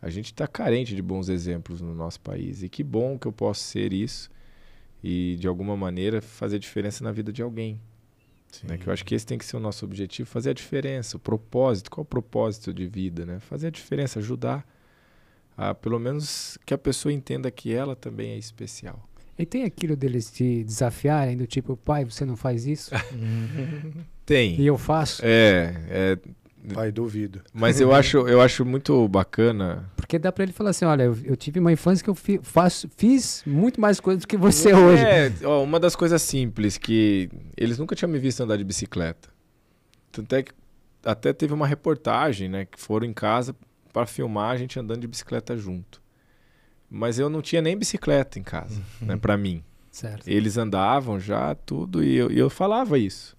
A gente está carente de bons exemplos no nosso país. E que bom que eu posso ser isso e, de alguma maneira, fazer diferença na vida de alguém. Né? Que eu acho que esse tem que ser o nosso objetivo, fazer a diferença, o propósito. Qual o propósito de vida? Né? Fazer a diferença, ajudar ah, pelo menos que a pessoa entenda que ela também é especial. E tem aquilo deles te desafiarem, do tipo, pai, você não faz isso? tem. E eu faço? É, é. Pai, duvido. Mas eu acho, eu acho muito bacana. Porque dá para ele falar assim: olha, eu, eu, tive uma infância que eu fi, faço, fiz muito mais coisas do que você é, hoje. É, uma das coisas simples que eles nunca tinham me visto andar de bicicleta. Tanto é que até teve uma reportagem, né? Que foram em casa para filmar a gente andando de bicicleta junto. Mas eu não tinha nem bicicleta em casa, uhum. né, para mim. Certo. Eles andavam já, tudo, e eu, e eu falava isso.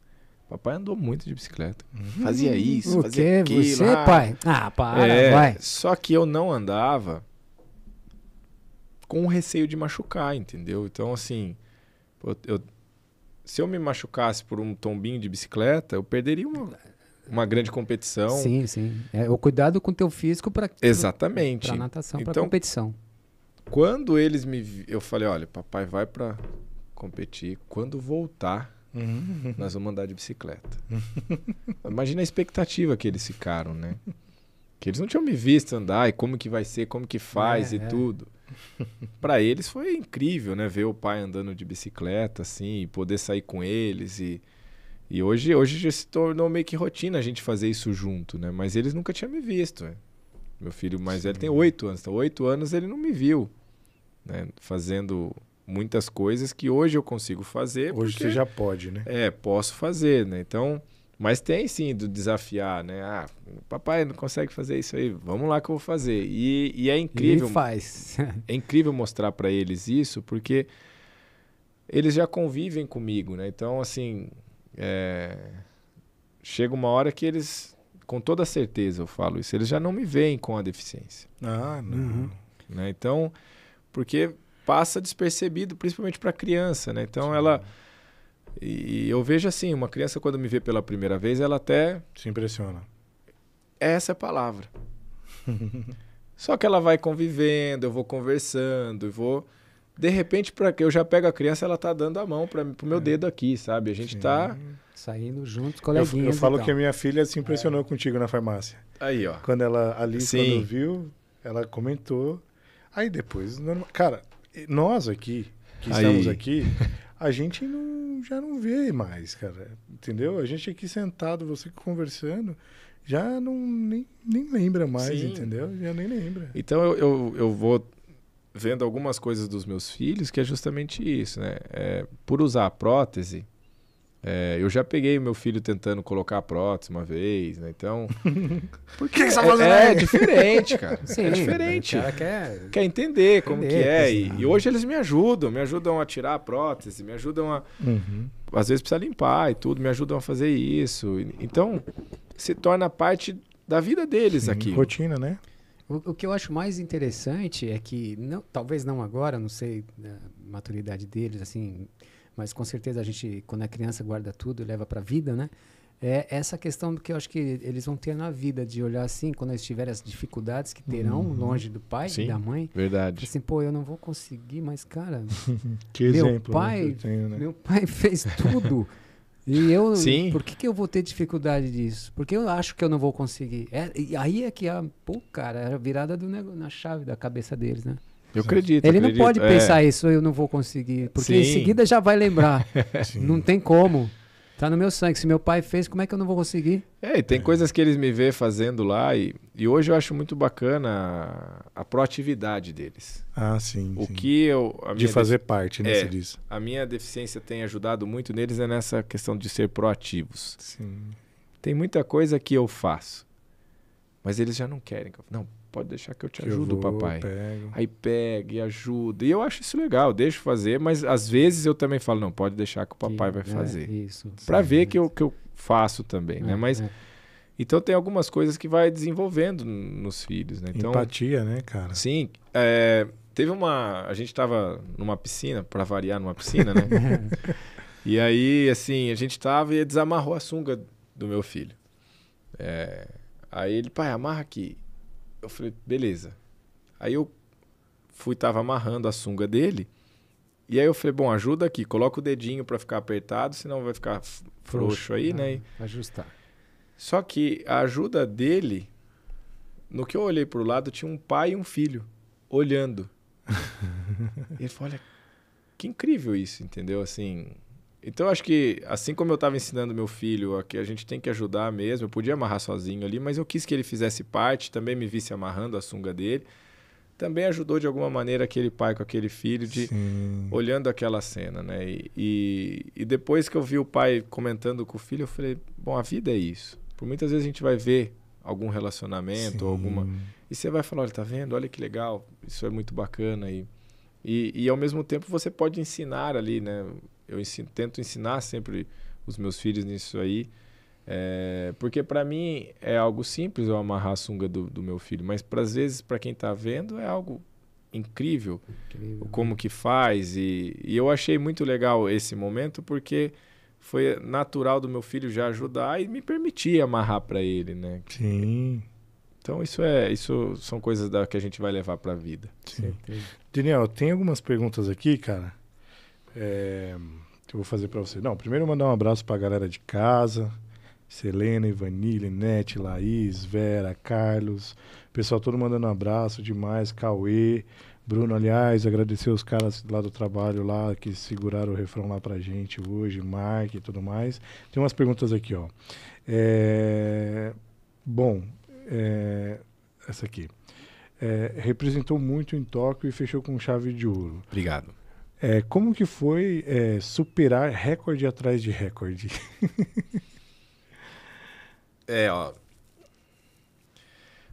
Papai andou muito de bicicleta. Uhum. Fazia isso, o fazia quê? aquilo. Você, ah, pai? Ah, para, é, vai. Só que eu não andava com receio de machucar, entendeu? Então, assim, eu, se eu me machucasse por um tombinho de bicicleta, eu perderia uma, uma grande competição. Sim, sim. É, o cuidado com o teu físico para exatamente para natação, então, para competição. Quando eles me, eu falei, olha, papai vai para competir. Quando voltar, uhum. nós vamos andar de bicicleta. Imagina a expectativa que eles ficaram, né? Que eles não tinham me visto andar e como que vai ser, como que faz é, e é. tudo. para eles foi incrível, né? Ver o pai andando de bicicleta, assim, poder sair com eles e e hoje, hoje já se tornou meio que rotina a gente fazer isso junto, né? Mas eles nunca tinham me visto. Né? Meu filho mais Sim. velho tem oito anos. Então, oito anos ele não me viu né? fazendo muitas coisas que hoje eu consigo fazer. Hoje porque, você já pode, né? É, posso fazer, né? Então, mas tem sim do desafiar, né? Ah, papai não consegue fazer isso aí, vamos lá que eu vou fazer. E, e é incrível. E faz. é incrível mostrar para eles isso, porque eles já convivem comigo, né? Então, assim, é, chega uma hora que eles, com toda certeza eu falo isso, eles já não me veem com a deficiência. Ah, não. Uhum. Né? Então, porque passa despercebido, principalmente para a criança, né? Então Sim. ela e eu vejo assim, uma criança quando me vê pela primeira vez, ela até se impressiona. Essa é a palavra. Só que ela vai convivendo, eu vou conversando, eu vou de repente, para que eu já pego a criança, ela tá dando a mão para o meu é. dedo aqui, sabe? A gente Sim. tá saindo juntos, coleguinhas. Eu, eu falo então. que a minha filha se impressionou é. contigo na farmácia. Aí, ó. Quando ela ali quando viu, ela comentou. Aí depois, normal... cara, nós aqui que Aí. estamos aqui, a gente não, já não vê mais, cara. Entendeu? A gente aqui sentado, você conversando, já não nem, nem lembra mais, Sim. entendeu? Já nem lembra. Então eu, eu, eu vou vendo algumas coisas dos meus filhos que é justamente isso, né? É, por usar a prótese, é, eu já peguei meu filho tentando colocar a prótese uma vez, né? Então. Por que, é, que você está fazendo é, aí? é diferente, cara. É Sim, é diferente. O cara quer, quer entender, entender como que é. E, e, hoje eles me ajudam, me ajudam a tirar a prótese, me ajudam a. Uhum. Às vezes precisa limpar e tudo, me ajudam a fazer isso. Então, se torna parte da vida deles Sim, aqui. Rotina, né? O, o, que eu acho mais interessante é que, não, talvez não agora, não sei né, a maturidade deles, assim, mas com certeza a gente, quando é criança, guarda tudo e leva para a vida, né? É essa questão que eu acho que eles vão ter na vida, de olhar assim, quando eles tiverem as dificuldades que terão uhum. longe do pai Sim, e da mãe. Verdade. Assim, pô, eu não vou conseguir, mas, cara. que meu exemplo. Né, pai, tenho, né? Meu pai fez tudo. E eu, Sim. por que, que eu vou ter dificuldade disso? Porque eu acho que eu não vou conseguir. É, e aí é que a, pô, cara, era é virada do negócio, na chave da cabeça deles, né? Eu acredito. Ele acredito, não pode é. pensar isso, eu não vou conseguir, porque Sim. em seguida já vai lembrar. não tem como. Tá no meu sangue. Se meu pai fez, como é que eu não vou conseguir? É, e tem é. coisas que eles me vê fazendo lá e, e hoje eu acho muito bacana a, a proatividade deles. Ah, sim. O sim. que eu de fazer def... parte, né? É, disso. A minha deficiência tem ajudado muito neles é nessa questão de ser proativos. Sim. Tem muita coisa que eu faço, mas eles já não querem. Não, pode deixar que eu te que ajudo, eu vou, papai. Pego. Aí pega e ajuda. E eu acho isso legal, eu deixo fazer, mas às vezes eu também falo, não, pode deixar que o papai que, vai é fazer. É, isso. Para ver que eu, é. que eu faço também, né? é, né? Mas. É. Então tem algumas coisas que vai desenvolvendo nos filhos, né? Então, Empatia, né, cara? Sim. É, teve uma. A gente estava numa piscina, para variar numa piscina, né? e aí, assim, a gente estava e desamarrou a sunga do meu filho. Aí ele, pai, amarra aqui. Eu falei, beleza. Aí eu fui, tava amarrando a sunga dele. E aí eu falei, bom, ajuda aqui, coloca o dedinho para ficar apertado, senão vai ficar frouxo, aí, é, né? Ajustar. Só que a ajuda dele, no que eu olhei pro lado, tinha um pai e um filho olhando. ele falou, olha, que incrível isso, entendeu? Assim, então acho que assim como eu estava ensinando meu filho a que a gente tem que ajudar mesmo, eu podia amarrar sozinho ali, mas eu quis que ele fizesse parte, também me visse amarrando a sunga dele. Também ajudou de alguma maneira aquele pai com aquele filho de Sim. olhando aquela cena, né? E, e, e depois que eu vi o pai comentando com o filho, eu falei: bom, a vida é isso. Por muitas vezes a gente vai ver algum relacionamento, alguma. E você vai falar: olha, tá vendo? Olha que legal, isso é muito bacana. E, e, e ao mesmo tempo você pode ensinar ali, né? eu ensino, tento ensinar sempre os meus filhos nisso aí. É, porque para mim é algo simples eu amarrar a sunga do, do meu filho, mas para às vezes para quem está vendo é algo incrível, incrível, né? como que faz e, e eu achei muito legal esse momento porque foi natural do meu filho já ajudar e me permitir amarrar para ele, né? Sim. Então isso é, isso são coisas da, que a gente vai levar para a vida. Sim. Daniel, tem algumas perguntas aqui, cara, é, eu vou fazer para você. Não, primeiro mandar um abraço para a galera de casa. Selena, Ivanille, Nete, Laís, Vera, Carlos. Pessoal todo mandando um abraço demais. Cauê, Bruno, aliás, agradecer os caras lá do trabalho lá que seguraram o refrão lá pra gente hoje, Mark e tudo mais. Tem umas perguntas aqui, ó. É... Bom, é... essa aqui. É... Representou muito em Tóquio e fechou com chave de ouro. Obrigado. É, como que foi é, superar recorde atrás de recorde? é, ó.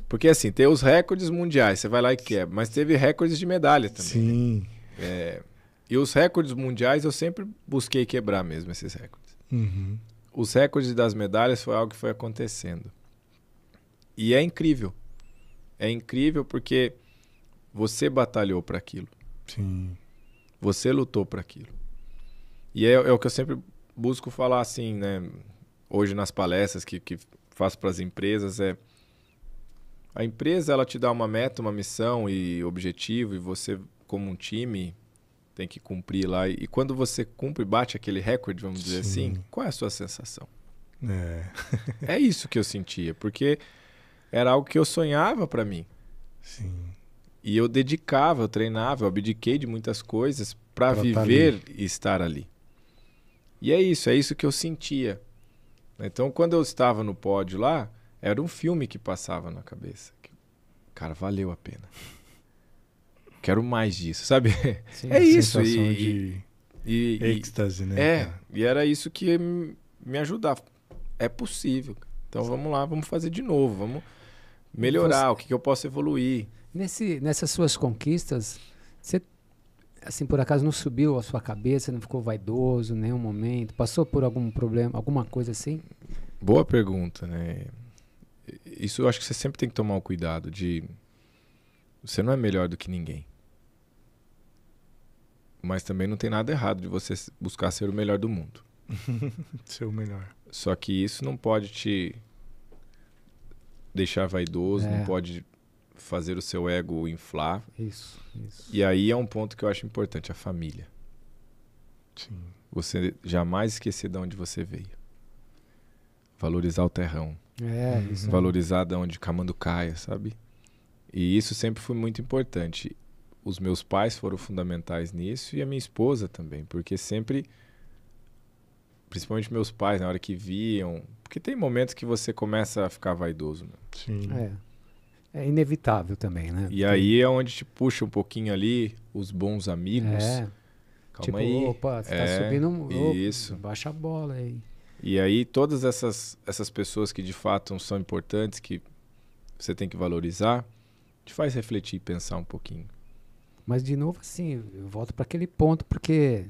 Porque assim, tem os recordes mundiais, você vai lá e quebra, mas teve recordes de medalha também. Né? Sim. Né? É, e os recordes mundiais eu sempre busquei quebrar mesmo esses recordes. Uhum. Os recordes das medalhas foi algo que foi acontecendo. E é incrível. É incrível porque você batalhou para aquilo. Sim você lutou para aquilo. E é, é, o que eu sempre busco falar assim, né? Hoje nas palestras que, que faço para as empresas é a empresa ela te dá uma meta, uma missão e objetivo e você como um time tem que cumprir lá. E quando você cumpre, bate aquele recorde, vamos Sim. dizer assim, qual é a sua sensação? É. é isso que eu sentia, porque era algo que eu sonhava para mim. Sim. E eu dedicava, eu treinava, eu abdiquei de muitas coisas para tá viver e estar ali. E é isso, é isso que eu sentia. Então, quando eu estava no pódio lá, era um filme que passava na cabeça. Cara, valeu a pena. Quero mais disso, sabe? Sim, é isso. E, de e, êxtase, né? É, e era isso que me ajudava. É possível. Então, Sim. vamos lá, vamos fazer de novo, vamos melhorar, Você... o que, que eu posso evoluir. Nesse, nessas suas conquistas, você, assim, por acaso não subiu a sua cabeça, não ficou vaidoso em nenhum momento? Passou por algum problema, alguma coisa assim? Boa pergunta, né? Isso eu acho que você sempre tem que tomar o cuidado de. Você não é melhor do que ninguém. Mas também não tem nada errado de você buscar ser o melhor do mundo. ser o melhor. Só que isso não pode te deixar vaidoso, é. não pode fazer o seu ego inflar. Isso, isso. E aí é um ponto que eu acho importante, a família. Sim. Você jamais esquecer de onde você veio. Valorizar o terrão. É, uhum. isso. Valorizar de onde caia, sabe? E isso sempre foi muito importante. Os meus pais foram fundamentais nisso e a minha esposa também, porque sempre principalmente meus pais na hora que viam, porque tem momentos que você começa a ficar vaidoso, né? Sim. É é inevitável também, né? E aí é onde te puxa um pouquinho ali os bons amigos. É. Calma tipo, aí. opa, você tá é, tá subindo. Opa, isso. Baixa a bola aí. E aí todas essas, essas pessoas que de fato são importantes, que você tem que valorizar, te faz refletir e pensar um pouquinho. Mas de novo, assim, eu volto para aquele ponto, porque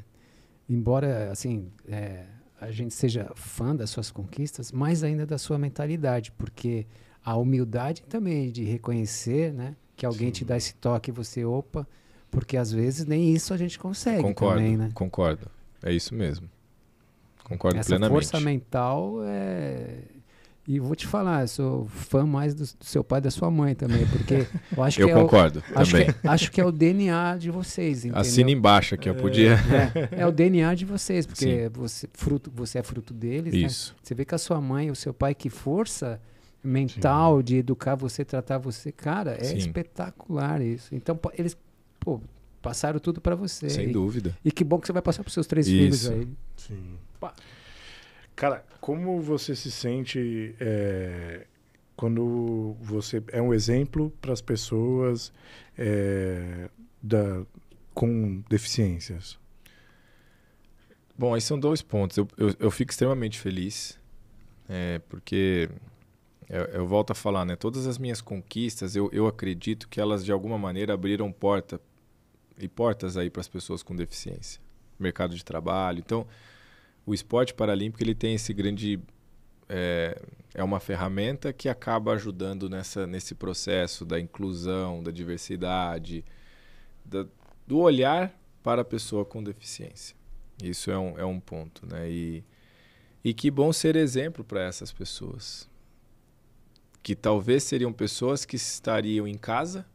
embora, assim, é, a gente seja fã das suas conquistas, mais ainda da sua mentalidade, porque a humildade também de reconhecer, né? Que alguém Sim. te dá esse toque e você, opa, porque às vezes nem isso a gente consegue concordo, também, né? Concordo, é isso mesmo. Concordo Essa plenamente. força mental é... E vou te falar, eu sou fã mais do, do seu pai e da sua mãe também, porque eu acho eu que. Eu concordo é o, acho também. Que, é, acho que é o DNA de vocês, entendeu? Assina embaixo aqui, eu é, podia. É, é, o DNA de vocês, porque Sim. você, fruto, você é fruto deles. Né? Isso. Né? Você vê que a sua mãe o seu pai, que força mental Sim. de educar você, tratar você. Cara, é Sim. espetacular isso. Então, eles pô, passaram tudo para você. Sem e, dúvida. E que bom que você vai passar para seus três isso. filhos aí. Sim. Pá. Cara, como você se sente é, quando você é um exemplo para as pessoas é, da, com deficiências? Bom, aí são dois pontos. Eu, eu, eu fico extremamente feliz, é, porque eu, eu, volto a falar, né? Todas as minhas conquistas, eu, eu acredito que elas de alguma maneira abriram porta e portas aí para as pessoas com deficiência, mercado de trabalho. Então, o esporte paralímpico ele tem esse grande é, é uma ferramenta que acaba ajudando nessa nesse processo da inclusão, da diversidade, da, do olhar para a pessoa com deficiência. Isso é um, é um ponto, né? E, e que bom ser exemplo para essas pessoas que talvez seriam pessoas que estariam em casa,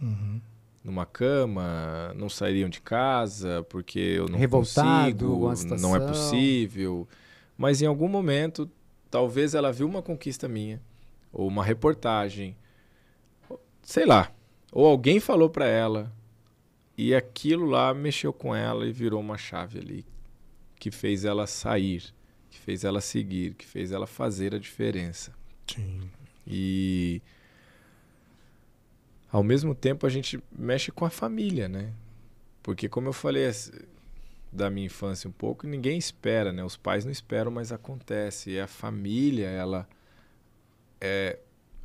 uhum. numa cama, não sairiam de casa porque eu não Revoltado, consigo, não é possível. Mas em algum momento, talvez ela viu uma conquista minha, ou uma reportagem, sei lá, ou alguém falou para ela e aquilo lá mexeu com ela e virou uma chave ali que fez ela sair, que fez ela seguir, que fez ela fazer a diferença. Sim. E ao mesmo tempo a gente mexe com a família, né? Porque como eu falei da minha infância um pouco, ninguém espera, né? Os pais não esperam, mas acontece. E a família, ela é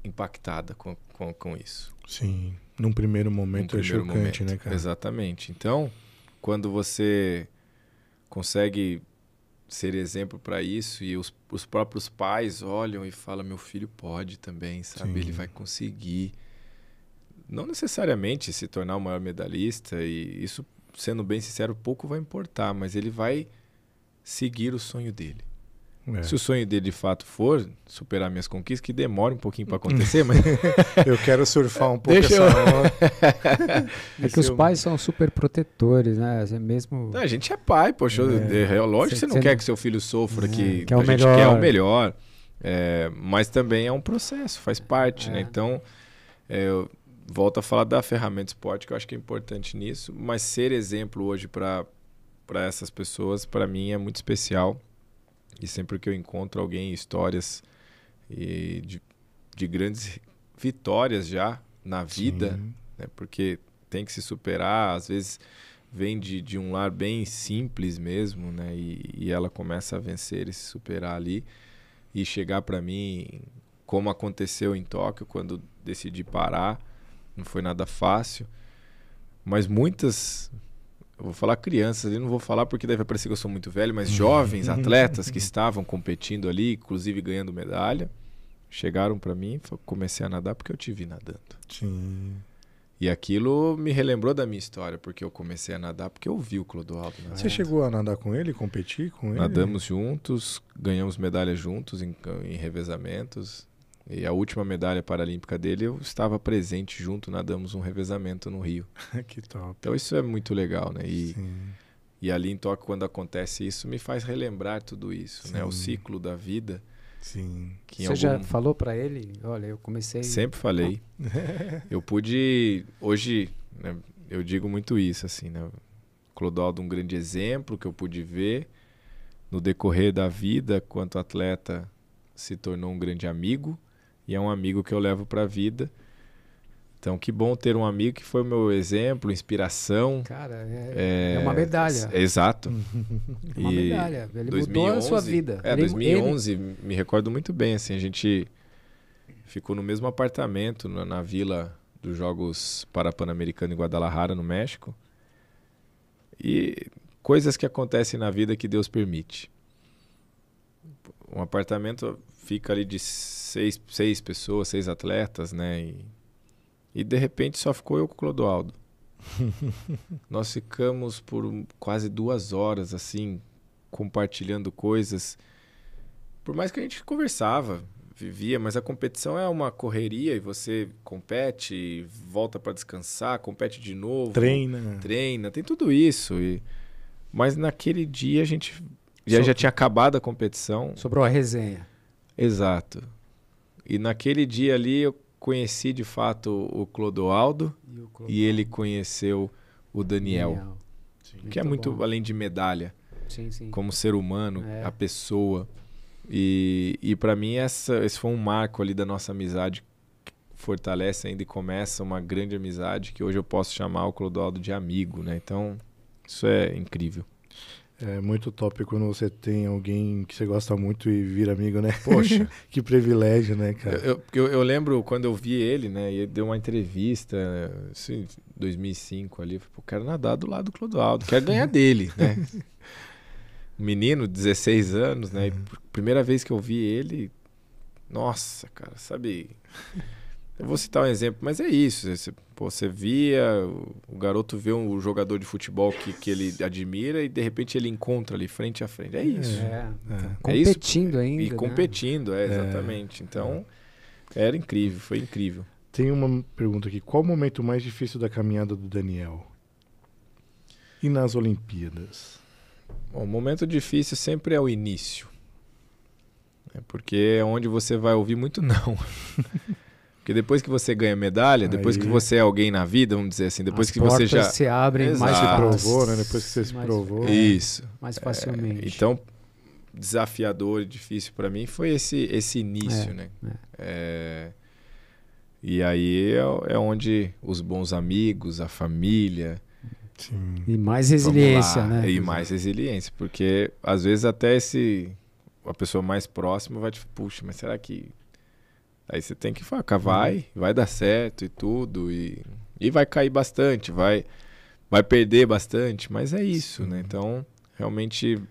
impactada com, com, com isso. Sim. Num primeiro momento Num é chocante, momento. né, cara? Exatamente. Então, quando você consegue ser exemplo para isso e os, os próprios pais olham e falam meu filho pode também sabe Sim. ele vai conseguir não necessariamente se tornar o maior medalhista e isso sendo bem sincero pouco vai importar mas ele vai seguir o sonho dele é. Se o sonho dele de fato for superar minhas conquistas, que demore um pouquinho para acontecer, mas eu quero surfar um pouco Deixa essa eu... é que os eu... pais são super protetores, né? É mesmo. Não, a gente é pai, poxa, é. lógico que você não quer que seu filho sofra, é, que, que é a gente melhor. quer o melhor. É, mas também é um processo, faz parte, né? Então, eu volto a falar da ferramenta esporte, que eu acho que é importante nisso, mas ser exemplo hoje para essas pessoas, para mim, é muito especial e sempre que eu encontro alguém, histórias de, de grandes vitórias já na vida, né? porque tem que se superar, às vezes vem de, de um lar bem simples mesmo, né? E, e ela começa a vencer e se superar ali e chegar para mim, como aconteceu em Tóquio, quando decidi parar, não foi nada fácil, mas muitas eu vou falar crianças ali, não vou falar porque deve parecer que eu sou muito velho, mas uhum. jovens uhum. atletas que uhum. estavam competindo ali, inclusive ganhando medalha, chegaram para mim, comecei a nadar porque eu tive nadando. Sim. E aquilo me relembrou da minha história, porque eu comecei a nadar porque eu vi o Clodoaldo. Nadando. Você chegou a nadar com ele, competir com ele? Nadamos juntos, ganhamos medalhas juntos em, em revezamentos. E a última medalha paralímpica dele, eu estava presente junto, nadamos um revezamento no Rio. que top. Então isso é muito legal, né? E, Sim. e ali em Tóquio, quando acontece isso, me faz relembrar tudo isso, Sim. né? O ciclo da vida. Sim. Você algum... já falou para ele? Olha, eu comecei. Sempre falei. Ah. eu pude. Hoje, né, eu digo muito isso, assim, né? Clodoaldo, um grande exemplo que eu pude ver no decorrer da vida, quanto atleta, se tornou um grande amigo e é um amigo que eu levo para a vida. Então, que bom ter um amigo que foi o meu exemplo, inspiração. Cara, é, é, é uma medalha. É, exato. É uma medalha. Ele 2011, mudou a sua vida. É, ele, 2011, ele... me recordo muito bem. Assim, a gente ficou no mesmo apartamento na, na vila dos Jogos pan americano em Guadalajara, no México. E coisas que acontecem na vida que Deus permite. Um apartamento fica ali de seis, seis pessoas, seis atletas, né? E, e de repente só ficou eu com o Clodoaldo. Nós ficamos por quase duas horas, assim, compartilhando coisas. Por mais que a gente conversava, vivia, mas a competição é uma correria e você compete, volta para descansar, compete de novo. Treina. Treina, tem tudo isso. E... Mas naquele dia a gente já, Sobrou. já tinha acabado a competição. Sobrou a resenha. Exato. E naquele dia ali eu conheci de fato o Clodoaldo e, o Clodoaldo. e ele conheceu o Daniel. Daniel. Sim, que muito é muito bom. além de medalha. Sim, sim. Como ser humano, é. a pessoa. E, e para mim essa, esse foi um marco ali da nossa amizade que fortalece ainda e começa uma grande amizade que hoje eu posso chamar o Clodoaldo de amigo, né? Então, isso é incrível. É muito top quando você tem alguém que você gosta muito e vira amigo, né? Poxa. que privilégio, né, cara? Eu, eu, eu, lembro quando eu vi ele, né? E ele deu uma entrevista, assim, 2005 ali. Eu falei, Pô, quero nadar do lado do Clodoaldo, quero ganhar dele, né? menino, 16 anos, né? Uhum. primeira vez que eu vi ele, nossa, cara, sabe? Eu vou citar um exemplo, mas é isso. Você Pô, você via, o garoto vê um jogador de futebol que, que ele admira e de repente ele encontra ali frente a frente. É, é. isso. É, é. Competindo é isso. ainda. E né? competindo, é, é. exatamente. Então, é. era incrível, foi incrível. Tem uma pergunta aqui. Qual o momento mais difícil da caminhada do Daniel? E nas Olimpíadas? Bom, o momento difícil sempre é o início. É porque é onde você vai ouvir muito não. Porque depois que você ganha medalha, depois que você é alguém na vida, vamos dizer assim, depois As que você já se abrem Exato. mais se provou, né? Depois que você se mais, provou, é, isso, mais é, facilmente. É, então desafiador e difícil para mim foi esse esse início, é, né? É. é. E aí é, é, onde os bons amigos, a família. Sim. E mais resiliência, né? E mais resiliência, porque às vezes até esse a pessoa mais próxima vai te, tipo, puxa, mas será que Aí você tem que falar vai, uhum. vai dar certo e tudo. E, e vai cair bastante, vai, vai perder bastante, mas é isso, né? Sim. né? Então, realmente,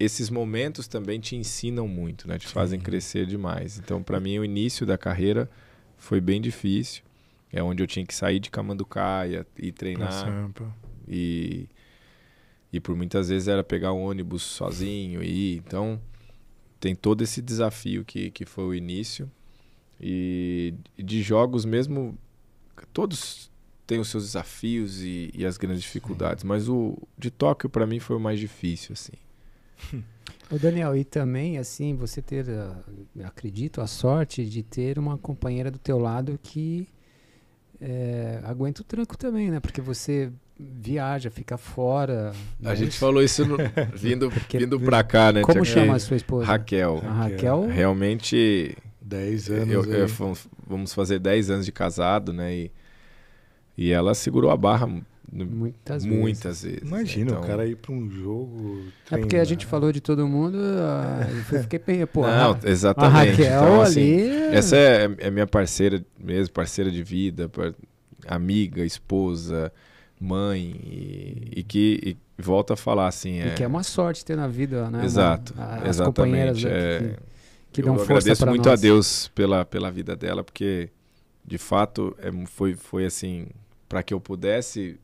esses momentos também te ensinam muito, né? Te Sim. fazem crescer demais. Então, para mim, o início da carreira foi bem difícil. É onde eu tinha que sair de Camanducaia e treinar. E, e por muitas vezes era pegar um ônibus sozinho e ir. Então, tem todo esse desafio que, que foi o início e de jogos mesmo, todos têm os seus desafios e, e as grandes dificuldades, Sim. mas o de Tóquio para mim foi o mais difícil, assim. o Daniel, e também assim, você ter, ah, acredito, a sorte de ter uma companheira do teu lado que é, aguenta o tranco também, né? Porque você viaja, fica fora. A né? gente falou isso no, vindo, vindo pra cá, né? Como chama a sua esposa? Raquel. A Raquel. Realmente 10 anos. Eu, eu, vamos fazer 10 anos de casado, né? E, e ela segurou a barra muitas, muitas vezes. vezes. Imagina então... o cara ir para um jogo. Treinar. É porque a gente falou de todo mundo, ah, eu fiquei pensando, pô. Não, a... exatamente. A Raquel então, assim, ali. Essa é, é, é minha parceira mesmo, parceira de vida, amiga, esposa, mãe, e, e que. E volta a falar assim. É... E que é uma sorte ter na vida, né? Exato. Uma, a, exatamente. As companheiras. É... Daqui que eu dão força agradeço muito a Deus pela, pela vida dela, porque de fato é, foi, foi assim, para que eu pudesse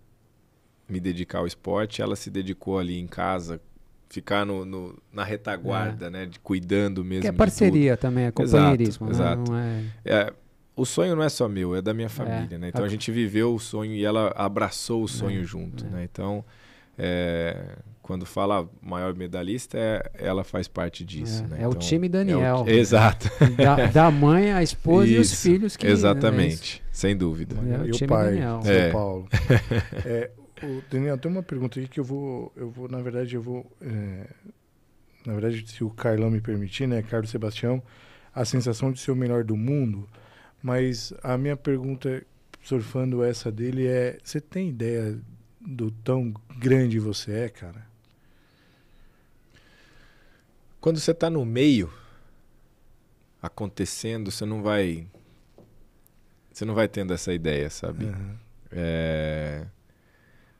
me dedicar ao esporte, ela se dedicou ali em casa, ficar no, no na retaguarda, é. né, de cuidando mesmo. Que é parceria também, é companheirismo. Exato. Né? exato. É-, é... o sonho não é só meu, é da minha é, família, né? Tá então a gente viveu o sonho e ela abraçou o sonho é, junto, né? Então quando fala maior medalhista, é, ela faz parte disso. É, né? é então, o time Daniel. É o, exato. Da, da, mãe, a esposa e os filhos que né, Exatamente, né? sem dúvida. É o e o pai, Daniel. São é. Paulo. É, o Daniel, tem uma pergunta aqui que eu vou, eu vou na verdade, eu vou. É, na verdade, se o Carlão me permitir, né, Carlos Sebastião, a sensação de ser o melhor do mundo. Mas a minha pergunta, surfando essa dele, é: você tem ideia do tão grande você é, cara? Quando você está no meio acontecendo, você não vai você não vai tendo essa ideia, sabe? Uhum. É...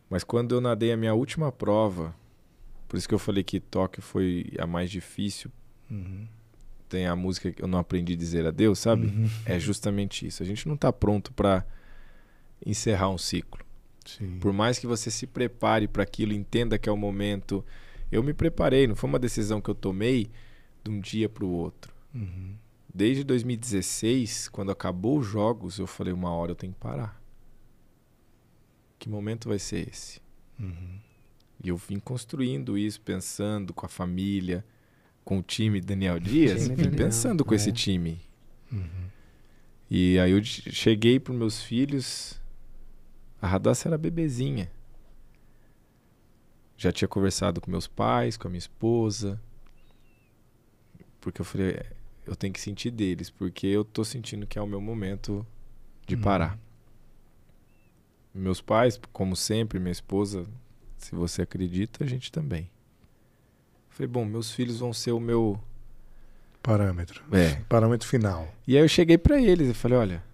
Mas quando eu nadei a minha última prova, por isso que eu falei que Tóquio foi a mais difícil. Uhum. Tem a música que eu não aprendi a dizer adeus, sabe? Uhum. É justamente isso. A gente não está pronto para encerrar um ciclo. Sim. Por mais que você se prepare para aquilo, entenda que é o momento, eu me preparei, não foi uma decisão que eu tomei de um dia para o outro. Uhum. Desde 2016, quando acabou os jogos, eu falei: uma hora eu tenho que parar. Que momento vai ser esse? Uhum. E eu vim construindo isso, pensando com a família, com o time Daniel Dias, time Daniel, pensando com é. esse time. Uhum. E aí eu cheguei para meus filhos, a Radassa era bebezinha. Já tinha conversado com meus pais, com a minha esposa. Porque eu falei, eu tenho que sentir deles, porque eu tô sentindo que é o meu momento de uhum. parar. Meus pais, como sempre, minha esposa, se você acredita, a gente também. Eu falei, bom, meus filhos vão ser o meu parâmetro. É. Parâmetro final. E aí eu cheguei para eles e falei, olha,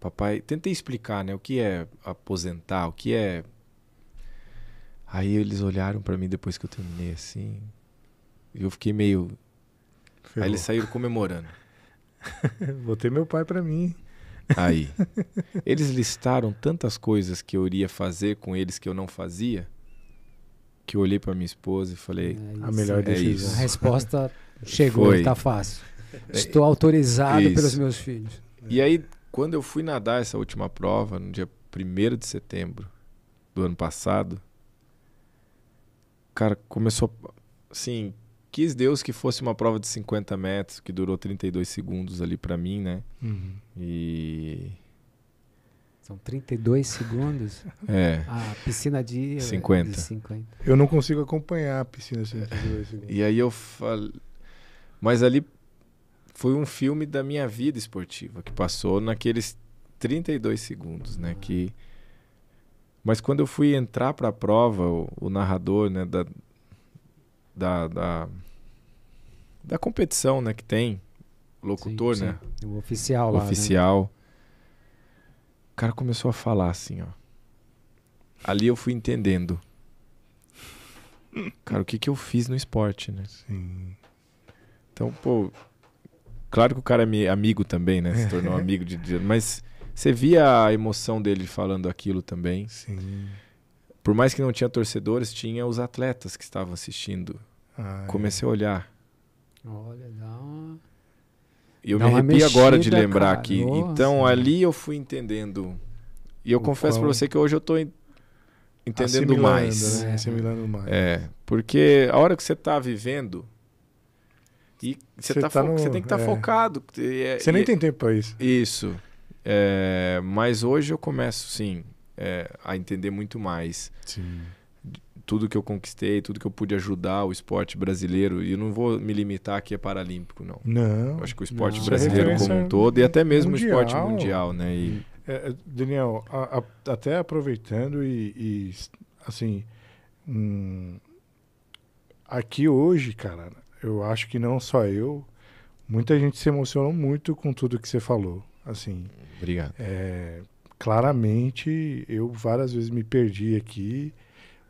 papai, tentei explicar, né, o que é aposentar, o que é Aí eles olharam para mim depois que eu terminei assim. Eu fiquei meio. Ferrou. Aí eles saíram comemorando. Botei meu pai para mim. Aí. Eles listaram tantas coisas que eu iria fazer com eles que eu não fazia, que eu olhei para minha esposa e falei: é, é isso, a melhor decisão. a resposta chegou, Foi. tá fácil. É, Estou autorizado isso. pelos meus filhos. E aí, quando eu fui nadar essa última prova, no dia 1 de setembro do ano passado, cara, começou. Assim, quis Deus que fosse uma prova de 50 metros, que durou 32 segundos ali para mim, né? Uhum. E. São 32 segundos? É. A piscina de 50. de 50. Eu não consigo acompanhar a piscina de 32 segundos. E aí eu falei. Mas ali foi um filme da minha vida esportiva, que passou naqueles 32 segundos, né? Ah. Que mas quando eu fui entrar para a prova, o, o, narrador né, da, da, da, da, competição né, que tem, locutor, sim, né? sim. né? O oficial o né? Oficial. Né? O cara começou a falar assim, ó. Ali eu fui entendendo. Cara, o que, que eu fiz no esporte, né? Sim. Então, pô. Claro que o cara é amigo também, né? Se tornou amigo de. de mas você via a emoção dele falando aquilo também. Sim. Por mais que não tinha torcedores, tinha os atletas que estavam assistindo. Ah, é. Comecei a olhar. Olha, dá uma. Eu dá me arrepio agora de lembrar cara. aqui. Nossa. Então né? ali eu fui entendendo. E eu o confesso para você que hoje eu tô entendendo Assimilando, mais. Né? É. Assimilando mais. É, porque a hora que você tá vivendo e você, tá tá no... você tem que estar tá é. focado. É, você e, nem tem tempo para isso. Isso. É, mas hoje eu começo, sim, é, a entender muito mais. Sim. Tudo que eu conquistei, tudo que eu pude ajudar o esporte brasileiro. E não vou me limitar aqui a Paralímpico, não. Não. Eu acho que o esporte não, é brasileiro como um todo, e até mesmo mundial. o esporte mundial, né? E... É, é, Daniel, a, a, até aproveitando e, e assim, hum, aqui hoje, cara, eu acho que não só eu, muita gente se emocionou muito com tudo que você falou. Assim, Obrigado. É, claramente, eu várias vezes me perdi aqui.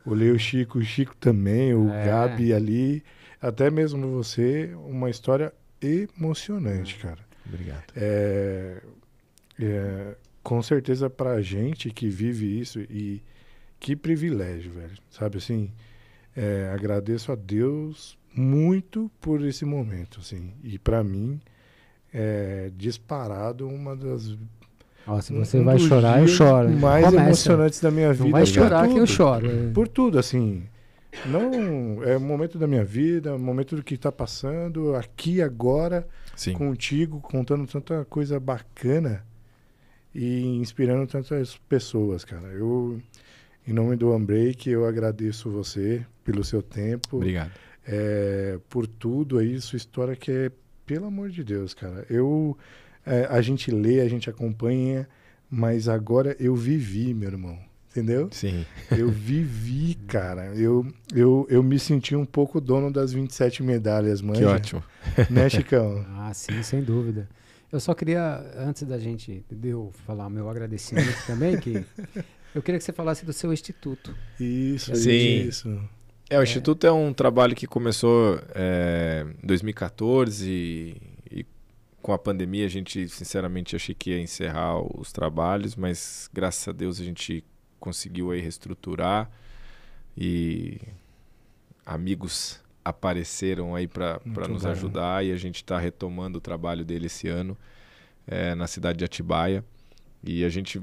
Olhei o Chico, o Chico também, o é. Gabi ali. Até mesmo você, uma história emocionante, hum. cara. Obrigado. É, é, com certeza, pra gente que vive isso, e que privilégio, velho. Sabe assim? É, agradeço a Deus muito por esse momento, assim. E para mim é, disparado uma das Ó, se você um vai chorar, eu choro. Mais Começa. emocionantes da minha vida. Não vai chorar que eu choro. Por tudo, assim. Não é momento da minha vida, um momento do que está passando aqui agora Sim. contigo, contando tanta coisa bacana e inspirando tantas pessoas, cara. Eu, em nome do Unbreak, eu agradeço você pelo seu tempo. Obrigado. É, por tudo aí, sua história que é pelo amor de Deus, cara. Eu é, a gente lê, a gente acompanha, mas agora eu vivi, meu irmão. Entendeu? Sim. Eu vivi, cara. Eu, eu, eu me senti um pouco dono das 27 medalhas, mãe. Que ótimo. Né, Chicão? ah, sim, sem dúvida. Eu só queria, antes da gente, de eu falar meu agradecimento também, que eu queria que você falasse do seu instituto. Isso, Sim. isso. É, o é. Instituto é um trabalho que começou em é, 2014 e, e, com a pandemia a gente, sinceramente, achei que ia encerrar os trabalhos, mas graças a Deus a gente conseguiu aí reestruturar e amigos apareceram aí para nos ajudar e a gente está retomando o trabalho dele esse ano é, na cidade de Atibaia. E a gente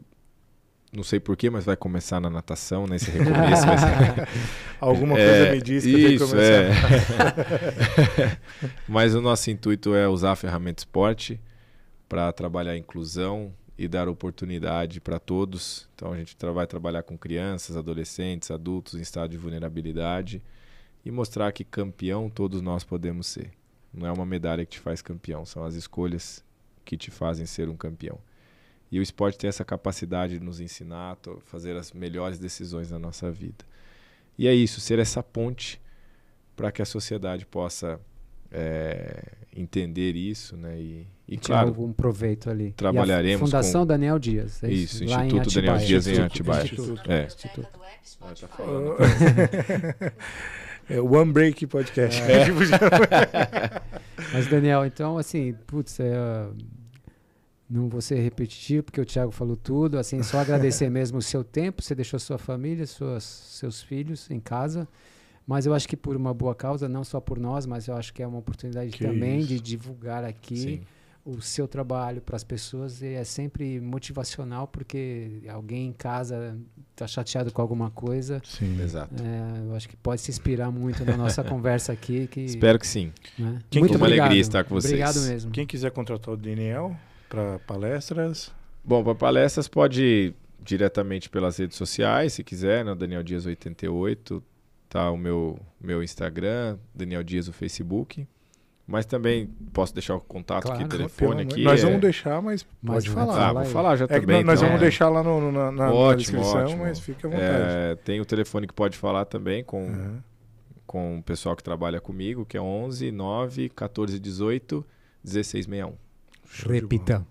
não sei porquê, mas vai começar na natação, nesse né? recomeço. Alguma é, coisa me diz que isso, é. começar. É. mas o nosso intuito é usar a ferramenta esporte para trabalhar a inclusão e dar oportunidade para todos. Então a gente vai trabalhar com crianças, adolescentes, adultos em estado de vulnerabilidade e mostrar que campeão todos nós podemos ser. Não é uma medalha que te faz campeão, são as escolhas que te fazem ser um campeão. E o esporte tem essa capacidade de nos ensinar a fazer as melhores decisões na nossa vida. E é isso, ser essa ponte para que a sociedade possa é, entender isso, né? E, e claro, algum proveito ali. Trabalharemos. Fundação com... Daniel Dias. É isso, isso Instituto Daniel Dias em Atibaia. Instituto. É. Instituto. Tá né? É o One Break Podcast. É. Tipo, Mas, Daniel, então, assim, putz, é. Uh não vou ser repetitivo, porque o Tiago falou tudo. Assim, só agradecer mesmo o seu tempo. Você deixou sua família, suas, seus filhos em casa. Mas eu acho que por uma boa causa, não só por nós, mas eu acho que é uma oportunidade que também isso. de divulgar aqui Sim. o seu trabalho para as pessoas. E é sempre motivacional, porque alguém em casa está chateado com alguma coisa. Sim, exato. É, eu acho que pode se inspirar muito na nossa conversa aqui. Que, Espero que sim. Né? Quem, muito uma obrigado. alegria estar com vocês. Obrigado mesmo. Quem quiser contratar o Daniel, para palestras? Bom, para palestras pode ir diretamente pelas redes sociais, se quiser, né? Daniel Dias 88, tá o meu meu Instagram, Daniel Dias o Facebook. Mas também posso deixar o contato claro, aqui, telefone aqui. Nós é... vamos deixar, mas pode mas falar. Tá, vou falar já é também. Nós então, vamos é... deixar lá no, no, na, na, ótimo, na descrição, ótimo. mas fica à vontade. É, tem o telefone que pode falar também com, uhum. com o pessoal que trabalha comigo, que é 11 9 14 18 1661. Repita.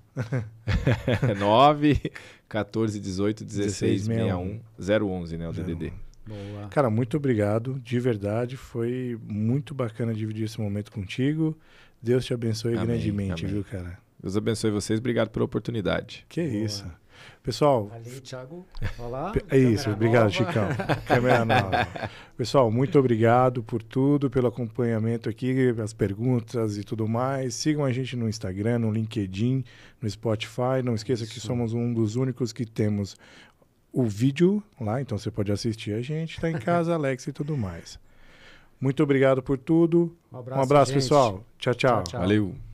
9 14 18 16 61 011, né? O DDD. Boa. Cara, muito obrigado, de verdade. Foi muito bacana dividir esse momento contigo. Deus te abençoe amém, grandemente, amém. viu, cara? Deus abençoe vocês. Obrigado pela oportunidade. Que Boa. isso. Pessoal. Valeu, Thiago. Olá. É isso, obrigado, Chicão. Câmera nova. Pessoal, muito obrigado por tudo, pelo acompanhamento aqui, as perguntas e tudo mais. Sigam a gente no Instagram, no LinkedIn, no Spotify. Não esqueça que somos um dos únicos que temos o vídeo lá, então você pode assistir a gente, Está em casa, Alex e tudo mais. Muito obrigado por tudo. Um abraço, um abraço pessoal. Tchau, tchau, tchau. tchau. Valeu.